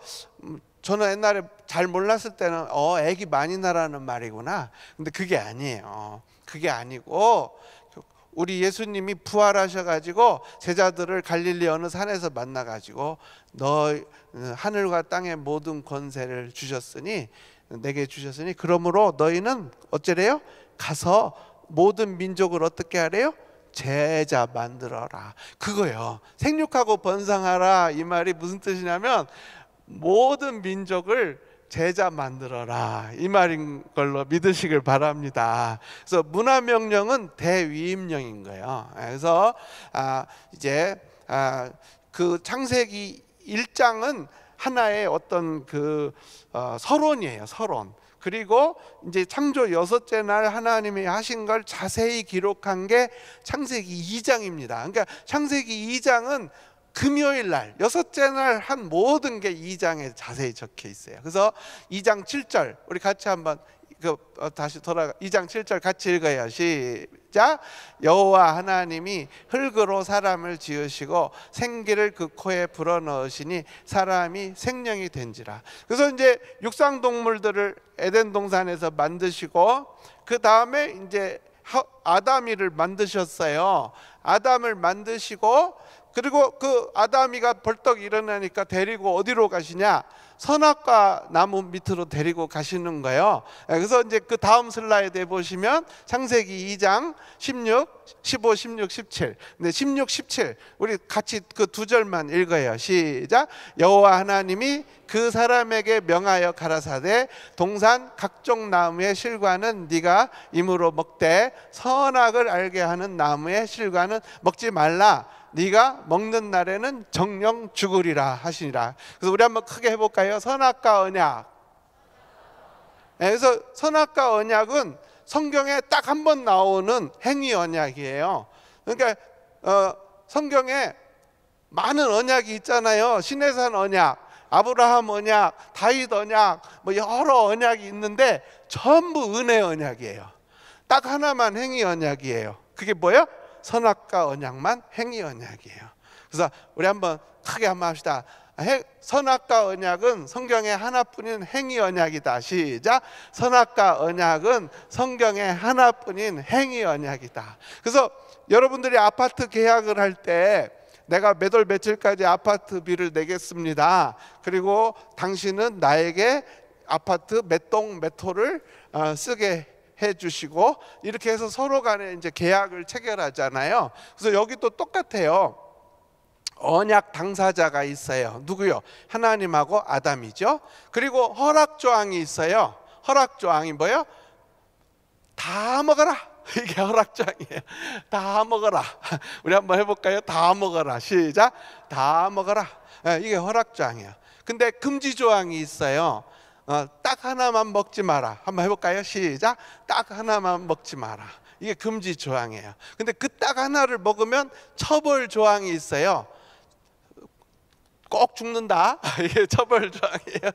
저는 옛날에 잘 몰랐을 때는 어 애기 많이 나라는 말이구나. 근데 그게 아니에요. 그게 아니고 우리 예수님이 부활하셔가지고 제자들을 갈릴리 어느 산에서 만나가지고 너 하늘과 땅의 모든 권세를 주셨으니 내게 주셨으니 그러므로 너희는 어찌래요 가서 모든 민족을 어떻게 하래요? 제자 만들어라 그거요 생육하고 번성하라 이 말이 무슨 뜻이냐면 모든 민족을 제자 만들어라 이 말인 걸로 믿으시길 바랍니다. 그래서 문화 명령은 대위임령인 거예요. 그래서 아 이제 아그 창세기 1장은 하나의 어떤 그어 서론이에요. 서론. 그리고 이제 창조 여섯째 날 하나님이 하신 걸 자세히 기록한 게 창세기 2장입니다. 그러니까 창세기 2장은 금요일 날 여섯째 날 한 모든 게 2장에 자세히 적혀 있어요. 그래서 2장 7절 우리 같이 한번 그 어, 다시 돌아가 2장 7절 같이 읽어요. 시작. 여호와 하나님이 흙으로 사람을 지으시고 생기를 그 코에 불어넣으시니 사람이 생명이 된지라. 그래서 이제 육상 동물들을 에덴 동산에서 만드시고 그 다음에 이제 아담이를 만드셨어요. 아담을 만드시고 그리고 그 아담이가 벌떡 일어나니까 데리고 어디로 가시냐? 선악과 나무 밑으로 데리고 가시는 거예요. 예, 그래서 이제 그 다음 슬라이드에 보시면 창세기 2장 16, 15, 16, 17. 근 16, 17 우리 같이 그 두 절만 읽어요. 시작. 여호와 하나님이 그 사람에게 명하여 가라사대 동산 각종 나무의 실과는 네가 임으로 먹되 선악을 알게 하는 나무의 실과는 먹지 말라. 네가 먹는 날에는 정령 죽으리라 하시니라. 그래서 우리 한번 크게 해볼까요? 선악과 언약. 네, 그래서 선악과 언약은 성경에 딱 한 번 나오는 행위 언약이에요. 그러니까 어, 성경에 많은 언약이 있잖아요. 신해산 언약, 아브라함 언약, 다윗 언약, 뭐 여러 언약이 있는데 전부 은혜 언약이에요. 딱 하나만 행위 언약이에요. 그게 뭐예요? 선악과 언약만 행위 언약이에요. 그래서 우리 한번 크게 한번 합시다. 선악과 언약은 성경의 하나뿐인 행위 언약이다. 시작. 선악과 언약은 성경의 하나뿐인 행위 언약이다. 그래서 여러분들이 아파트 계약을 할 때 내가 몇월 며칠까지 아파트비를 내겠습니다. 그리고 당신은 나에게 아파트 몇 동 몇 호를 어, 쓰게 해주시고 이렇게 해서 서로 간에 이제 계약을 체결하잖아요. 그래서 여기 또 똑같아요. 언약 당사자가 있어요. 누구요? 하나님하고 아담이죠. 그리고 허락 조항이 있어요. 허락 조항이 뭐요? 다 먹어라. *laughs* 이게 허락 조항이에요. 다 먹어라. *laughs* 우리 한번 해볼까요? 다 먹어라. 시작. 다 먹어라. 예, 이게 허락 조항이에요. 근데 금지 조항이 있어요. 어, 딱 하나만 먹지 마라. 한번 해볼까요? 시작. 딱 하나만 먹지 마라. 이게 금지 조항이에요. 근데 그 딱 하나를 먹으면 처벌 조항이 있어요. 꼭 죽는다. *laughs* 이게 처벌 조항이에요.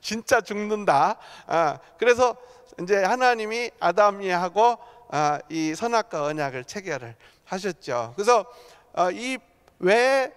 진짜 죽는다. 아, 그래서 이제 하나님이 아담이하고 아, 이 선악과 언약을 체결을 하셨죠. 그래서 어, 이왜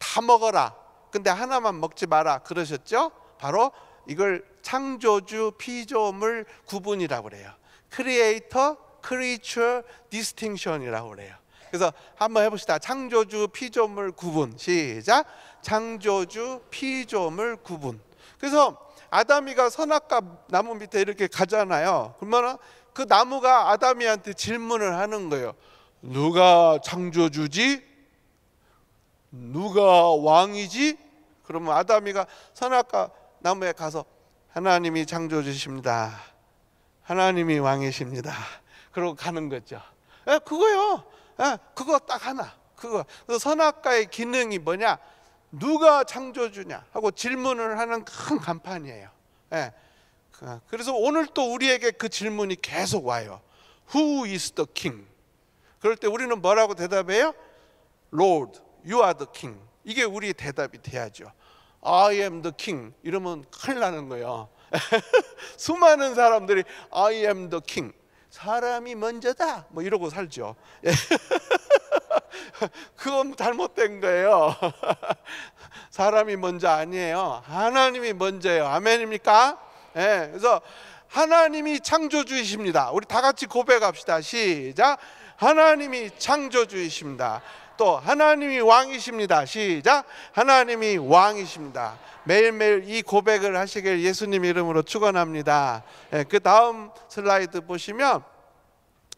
다 먹어라. 근데 하나만 먹지 마라. 그러셨죠? 바로 이걸 창조주 피조물 구분이라고 그래요. 크리에이터 크리처 디스팅션이라고 그래요. 그래서 한번 해봅시다. 창조주 피조물 구분 시작. 창조주 피조물 구분. 그래서 아담이가 선악과 나무 밑에 이렇게 가잖아요. 그러면 그 나무가 아담이한테 질문을 하는 거예요. 누가 창조주지? 누가 왕이지? 그러면 아담이가 선악과 나무에 가서 하나님이 창조주십니다. 하나님이 왕이십니다. 그러고 가는 거죠. 에, 예, 그거요. 에, 예, 그거 딱 하나. 그거. 그 선악과의 기능이 뭐냐? 누가 창조주냐? 하고 질문을 하는 큰 간판이에요. 에. 예. 그, 그래서 오늘 또 우리에게 그 질문이 계속 와요. Who is the king? 그럴 때 우리는 뭐라고 대답해요? Lord, you are the king. 이게 우리 대답이 돼야죠. I am the king 이러면 큰일 나는 거예요. *laughs* 수많은 사람들이 I am the king 사람이 먼저다 뭐 이러고 살죠. *laughs* 그건 잘못된 거예요. *laughs* 사람이 먼저 아니에요. 하나님이 먼저예요. 아멘입니까? 예. 그래서 하나님이 창조주이십니다. 우리 다 같이 고백합시다. 시작. 하나님이 창조주이십니다. 또 하나님이 왕이십니다. 시작. 하나님이 왕이십니다. 매일매일 이 고백을 하시길 예수님 이름으로 축원합니다. 예, 그 다음 슬라이드 보시면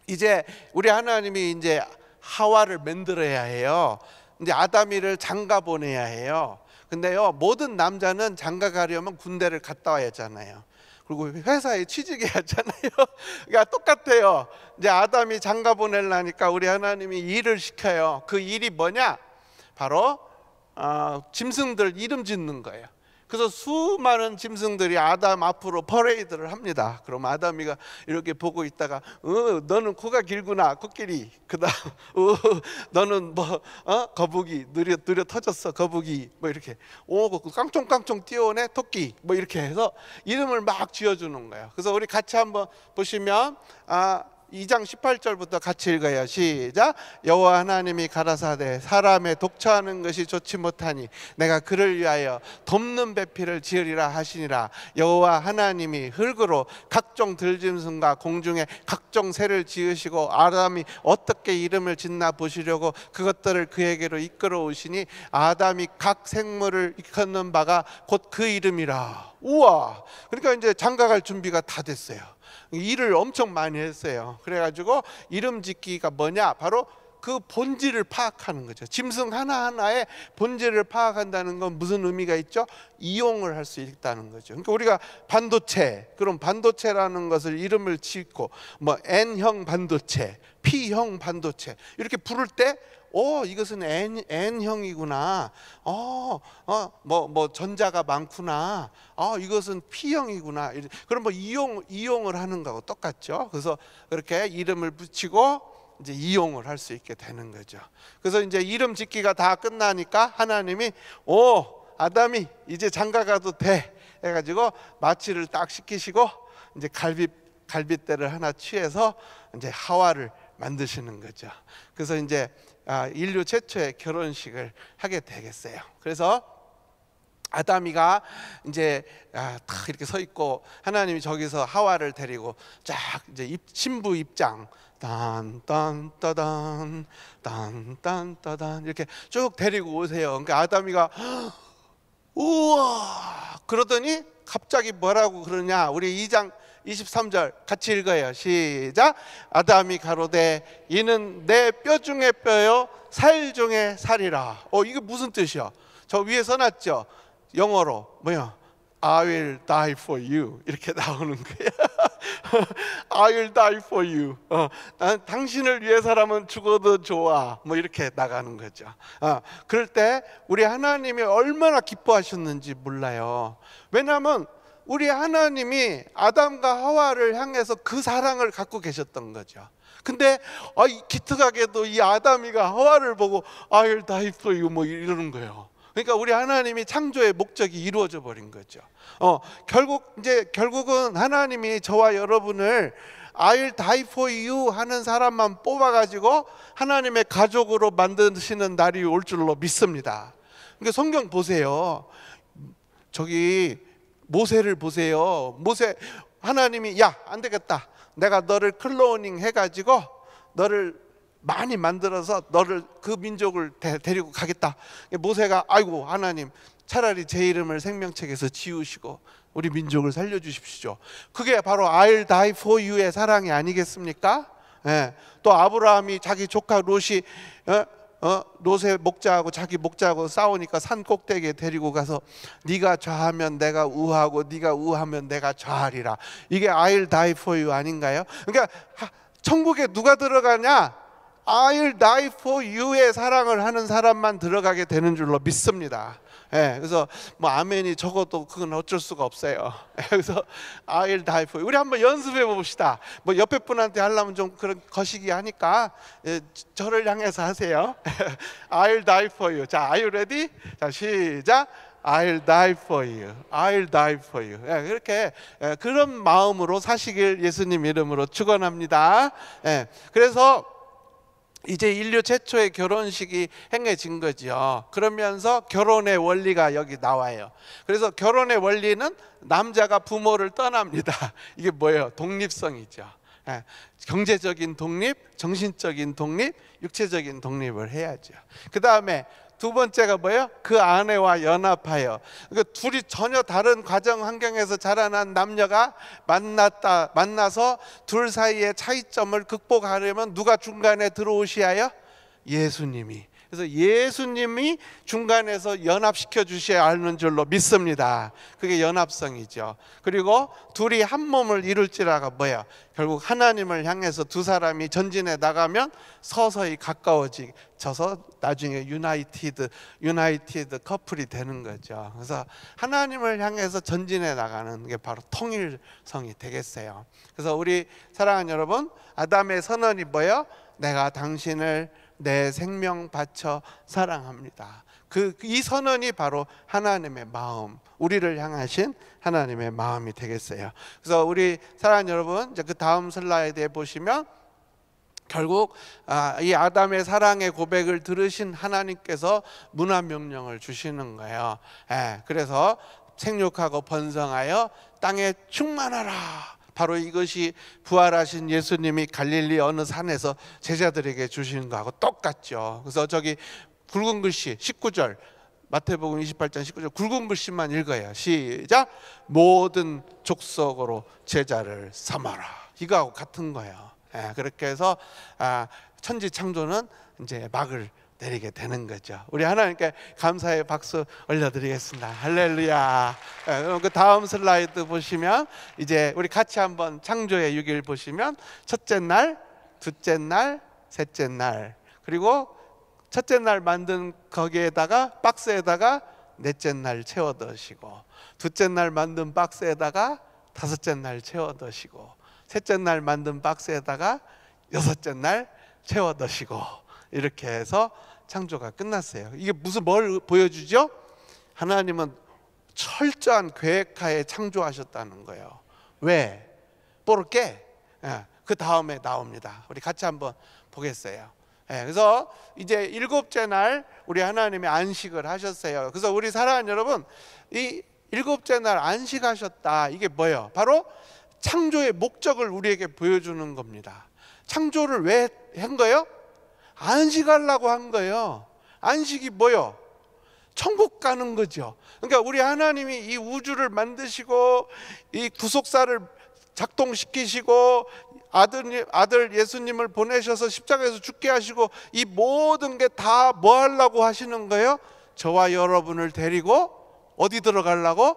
이제 우리 하나님이 이제 하와를 만들어야 해요. 이제 아담이를 장가 보내야 해요. 근데요 모든 남자는 장가 가려면 군대를 갔다 와야 잖아요 그리고 회사에 취직해야 하잖아요. *laughs* 그러니까 똑같아요. 이제 아담이 장가 보내려니까 우리 하나님이 일을 시켜요. 그 일이 뭐냐? 바로 어, 짐승들 이름 짓는 거예요. 그래서 수많은 짐승들이 아담 앞으로 퍼레이드를 합니다. 그럼 아담이가 이렇게 보고 있다가, 어, 너는 코가 길구나, 코끼리. 그다음, *laughs* 어, 너는 뭐, 어, 거북이, 느려 느려 터졌어, 거북이. 뭐 이렇게, 오, 깡총깡총 뛰어오네, 토끼. 뭐 이렇게 해서 이름을 막 지어주는 거예요. 그래서 우리 같이 한번 보시면, 아, 2장 18절부터 같이 읽어요. 시작. 여호와 하나님이 가라사대 사람의 독처하는 것이 좋지 못하니 내가 그를 위하여 돕는 배필을 지으리라 하시니라. 여호와 하나님이 흙으로 각종 들짐승과 공중에 각종 새를 지으시고 아담이 어떻게 이름을 짓나 보시려고 그것들을 그에게로 이끌어 오시니 아담이 각 생물을 일컫는 바가 곧 그 이름이라. 우와. 그러니까 이제 장가갈 준비가 다 됐어요. 일을 엄청 많이 했어요. 그래가지고 이름 짓기가 뭐냐? 바로 그 본질을 파악하는 거죠. 짐승 하나하나의 본질을 파악한다는 건 무슨 의미가 있죠? 이용을 할 수 있다는 거죠. 그러니까 우리가 반도체, 그럼 반도체라는 것을 이름을 짓고 뭐 N형 반도체, P형 반도체 이렇게 부를 때 어, 이것은 N, N형이구나. 어, 어, 뭐, 뭐, 전자가 많구나. 어, 이것은 P형이구나. 그럼 뭐, 이용, 이용을 하는 거하고 똑같죠. 그래서 그렇게 이름을 붙이고, 이제 이용을 할 수 있게 되는 거죠. 그래서 이제 이름 짓기가 다 끝나니까 하나님이, 오, 아담이 이제 장가 가도 돼. 해가지고 마취를 딱 시키시고, 이제 갈비, 갈비대를 하나 취해서 이제 하와를 만드시는 거죠. 그래서 이제 아, 인류 최초의 결혼식을 하게 되겠어요. 그래서 아담이가 이제 아, 탁 이렇게 서 있고 하나님이 저기서 하와를 데리고 쫙 이제 입, 신부 입장 딴딴따단 딴딴따단 이렇게 쭉 데리고 오세요. 그러니까 아담이가 *gasps* 우와 그러더니 갑자기 뭐라고 그러냐 우리 이장 23절 같이 읽어요. 시작. 아담이 가로되 이는 내 뼈 중에 뼈요 살 중에 살이라. 어 이게 무슨 뜻이야? 저 위에 써놨죠. 영어로 뭐야? I will die for you 이렇게 나오는 거야. *laughs* I will die for you. 어, 난 당신을 위해서라면 죽어도 좋아. 뭐 이렇게 나가는 거죠. 어, 그럴 때 우리 하나님이 얼마나 기뻐하셨는지 몰라요. 왜냐하면 우리 하나님이 아담과 하와를 향해서 그 사랑을 갖고 계셨던 거죠. 근데 아, 기특하게도 이 아담이가 하와를 보고 아일 다이소 이거 뭐 이러는 거예요. 그러니까 우리 하나님이 창조의 목적이 이루어져 버린 거죠. 어, 결국 이제 결국은 하나님이 저와 여러분을 아일 다이포 이유 하는 사람만 뽑아 가지고 하나님의 가족으로 만드시는 날이 올 줄로 믿습니다. 그러니까 성경 보세요. 저기 모세를 보세요. 모세 하나님이 야안 되겠다. 내가 너를 클로닝 해가지고 너를 많이 만들어서 너를 그 민족을 데, 리고 가겠다. 모세가 아이고 하나님 차라리 제 이름을 생명책에서 지우시고 우리 민족을 살려주십시오. 그게 바로 I'll die for you의 사랑이 아니겠습니까? 예. 또 아브라함이 자기 조카 롯이 예? 어? 노새 목자하고 자기 목자하고 싸우니까 산 꼭대기에 데리고 가서 네가 좌하면 내가 우하고 네가 우하면 내가 좌하리라. 이게 I'll die for you 아닌가요? 그러니까 천국에 누가 들어가냐? I'll die for you의 사랑을 하는 사람만 들어가게 되는 줄로 믿습니다. 예, 그래서 뭐 아멘이 적어도 그건 어쩔 수가 없어요. 예, *laughs* 그래서 I'll die for you. 우리 한번 연습해 봅시다. 뭐 옆에 분한테 하려면 좀 그런 거시기 하니까 예, 저를 향해서 하세요. *laughs* I'll die for you. 자, are you ready? 자, 시작. I'll die for you. I'll die for you. 예, 그렇게 예, 그런 마음으로 사시길 예수님 이름으로 축원합니다. 예, 그래서 이제 인류 최초의 결혼식이 행해진 거죠. 그러면서 결혼의 원리가 여기 나와요. 그래서 결혼의 원리는 남자가 부모를 떠납니다. *laughs* 이게 뭐예요? 독립성이죠. 예. 경제적인 독립, 정신적인 독립, 육체적인 독립을 해야죠. 그 다음에 두 번째가 뭐예요? 그 아내와 연합하여. 그러니까 둘이 전혀 다른 가정 환경에서 자라난 남녀가 만났다, 만나서 둘 사이의 차이점을 극복하려면 누가 중간에 들어오시하여? 예수님이. 그래서 예수님이 중간에서 연합시켜 주셔야 하는 줄로 믿습니다. 그게 연합성이죠. 그리고 둘이 한 몸을 이룰지라가 뭐야? 결국 하나님을 향해서 두 사람이 전진해 나가면 서서히 가까워지져서 나중에 유나이티드 유나이티드 커플이 되는 거죠. 그래서 하나님을 향해서 전진해 나가는 게 바로 통일성이 되겠어요. 그래서 우리 사랑하는 여러분, 아담의 선언이 뭐예 내가 당신을 내 생명 바쳐 사랑합니다. 그 이 선언이 바로 하나님의 마음, 우리를 향하신 하나님의 마음이 되겠어요. 그래서 우리 사랑 여러분, 이제 그 다음 슬라이드에 보시면 결국 아, 이 아담의 사랑의 고백을 들으신 하나님께서 문화 명령을 주시는 거예요. 예, 그래서 생육하고 번성하여 땅에 충만하라. 바로 이것이 부활하신 예수님이 갈릴리 어느 산에서 제자들에게 주시는 거하고 똑같죠. 그래서 저기 굵은 글씨 19절 마태복음 28장 19절 굵은 글씨만 읽어요. 시작. 모든 족속으로 제자를 삼아라. 이거하고 같은 거예요. 예, 그렇게 해서 아, 천지 창조는 이제 막을 내리게 되는 거죠. 우리 하나님께 감사의 박수 올려드리겠습니다. 할렐루야. 예, 그 다음 슬라이드 보시면 이제 우리 같이 한번 창조의 6일 보시면 첫째 날, 둘째 날, 셋째 날 그리고 첫째 날 만든 거기에다가 박스에다가 넷째 날 채워 넣으시고 둘째 날 만든 박스에다가 다섯째 날 채워 넣으시고 셋째 날 만든 박스에다가 여섯째 날 채워 넣으시고 이렇게 해서 창조가 끝났어요. 이게 무슨 뭘 보여주죠? 하나님은 철저한 계획하에 창조하셨다는 거예요. 왜? 뽀르게 예, 그 다음에 나옵니다. 우리 같이 한번 보겠어요. 예, 그래서 이제 일곱째 날 우리 하나님이 안식을 하셨어요. 그래서 우리 사랑하는 여러분, 이 일곱째 날 안식하셨다. 이게 뭐예요? 바로 창조의 목적을 우리에게 보여주는 겁니다. 창조를 왜 한 거예요? 안식하려고 한 거예요. 안식이 뭐요? 천국 가는 거죠. 그러니까 우리 하나님이 이 우주를 만드시고 이 구속사를 작동시키시고 아들 아들 예수님을 보내셔서 십자가에서 죽게 하시고 이 모든 게 다 뭐 하려고 하시는 거예요? 저와 여러분을 데리고 어디 들어가려고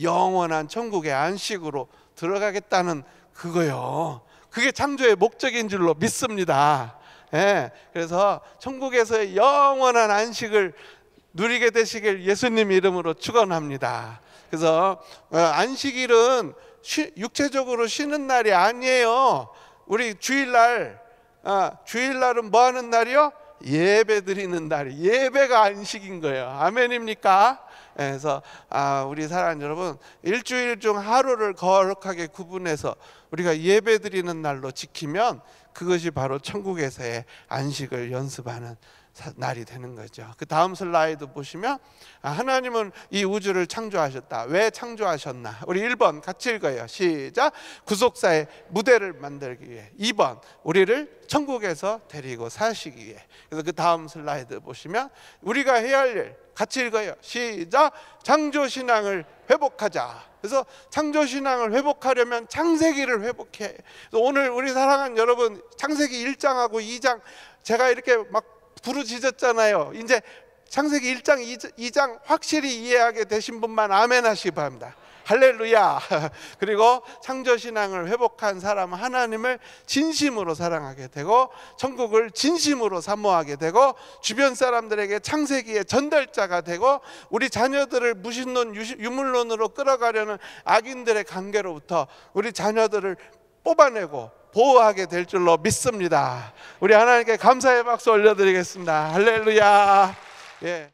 영원한 천국의 안식으로 들어가겠다는 그거요. 그게 창조의 목적인 줄로 믿습니다. 예, 그래서 천국에서의 영원한 안식을 누리게 되시길 예수님 이름으로 축원합니다. 그래서 어, 안식일은 육체적으로 쉬는 날이 아니에요. 우리 주일날 어, 주일날은 뭐 하는 날이요? 예배 드리는 날이 예배가 안식인 거예요. 아멘입니까? 예, 그래서 아, 우리 사랑하는 여러분 일주일 중 하루를 거룩하게 구분해서 우리가 예배 드리는 날로 지키면 그것이 바로 천국에서의 안식을 연습하는 날이 되는 거죠. 그 다음 슬라이드 보시면 아, 하나님은 이 우주를 창조하셨다. 왜 창조하셨나? 우리 1번 같이 읽어요. 시작. 구속사의 무대를 만들기 위해. 2번 우리를 천국에서 데리고 사시기 위해. 그래서 그 다음 슬라이드 보시면 우리가 해야 할 일 같이 읽어요. 시작. 창조 신앙을 회복하자. 그래서 창조 신앙을 회복하려면 창세기를 회복해. 오늘 우리 사랑하 여러분 창세기 1장하고 2장 제가 이렇게 막 부르짖었잖아요. 이제 창세기 1장 2장 확실히 이해하게 되신 분만 아멘 하시기 바랍니다. 할렐루야. *laughs* 그리고 창조신앙을 회복한 사람 하나님을 진심으로 사랑하게 되고, 천국을 진심으로 사모하게 되고, 주변 사람들에게 창세기의 전달자가 되고, 우리 자녀들을 무신론, 유물론으로 끌어가려는 악인들의 관계로부터 우리 자녀들을 뽑아내고, 보호하게 될 줄로 믿습니다. 우리 하나님께 감사의 박수 올려드리겠습니다. 할렐루야. 예.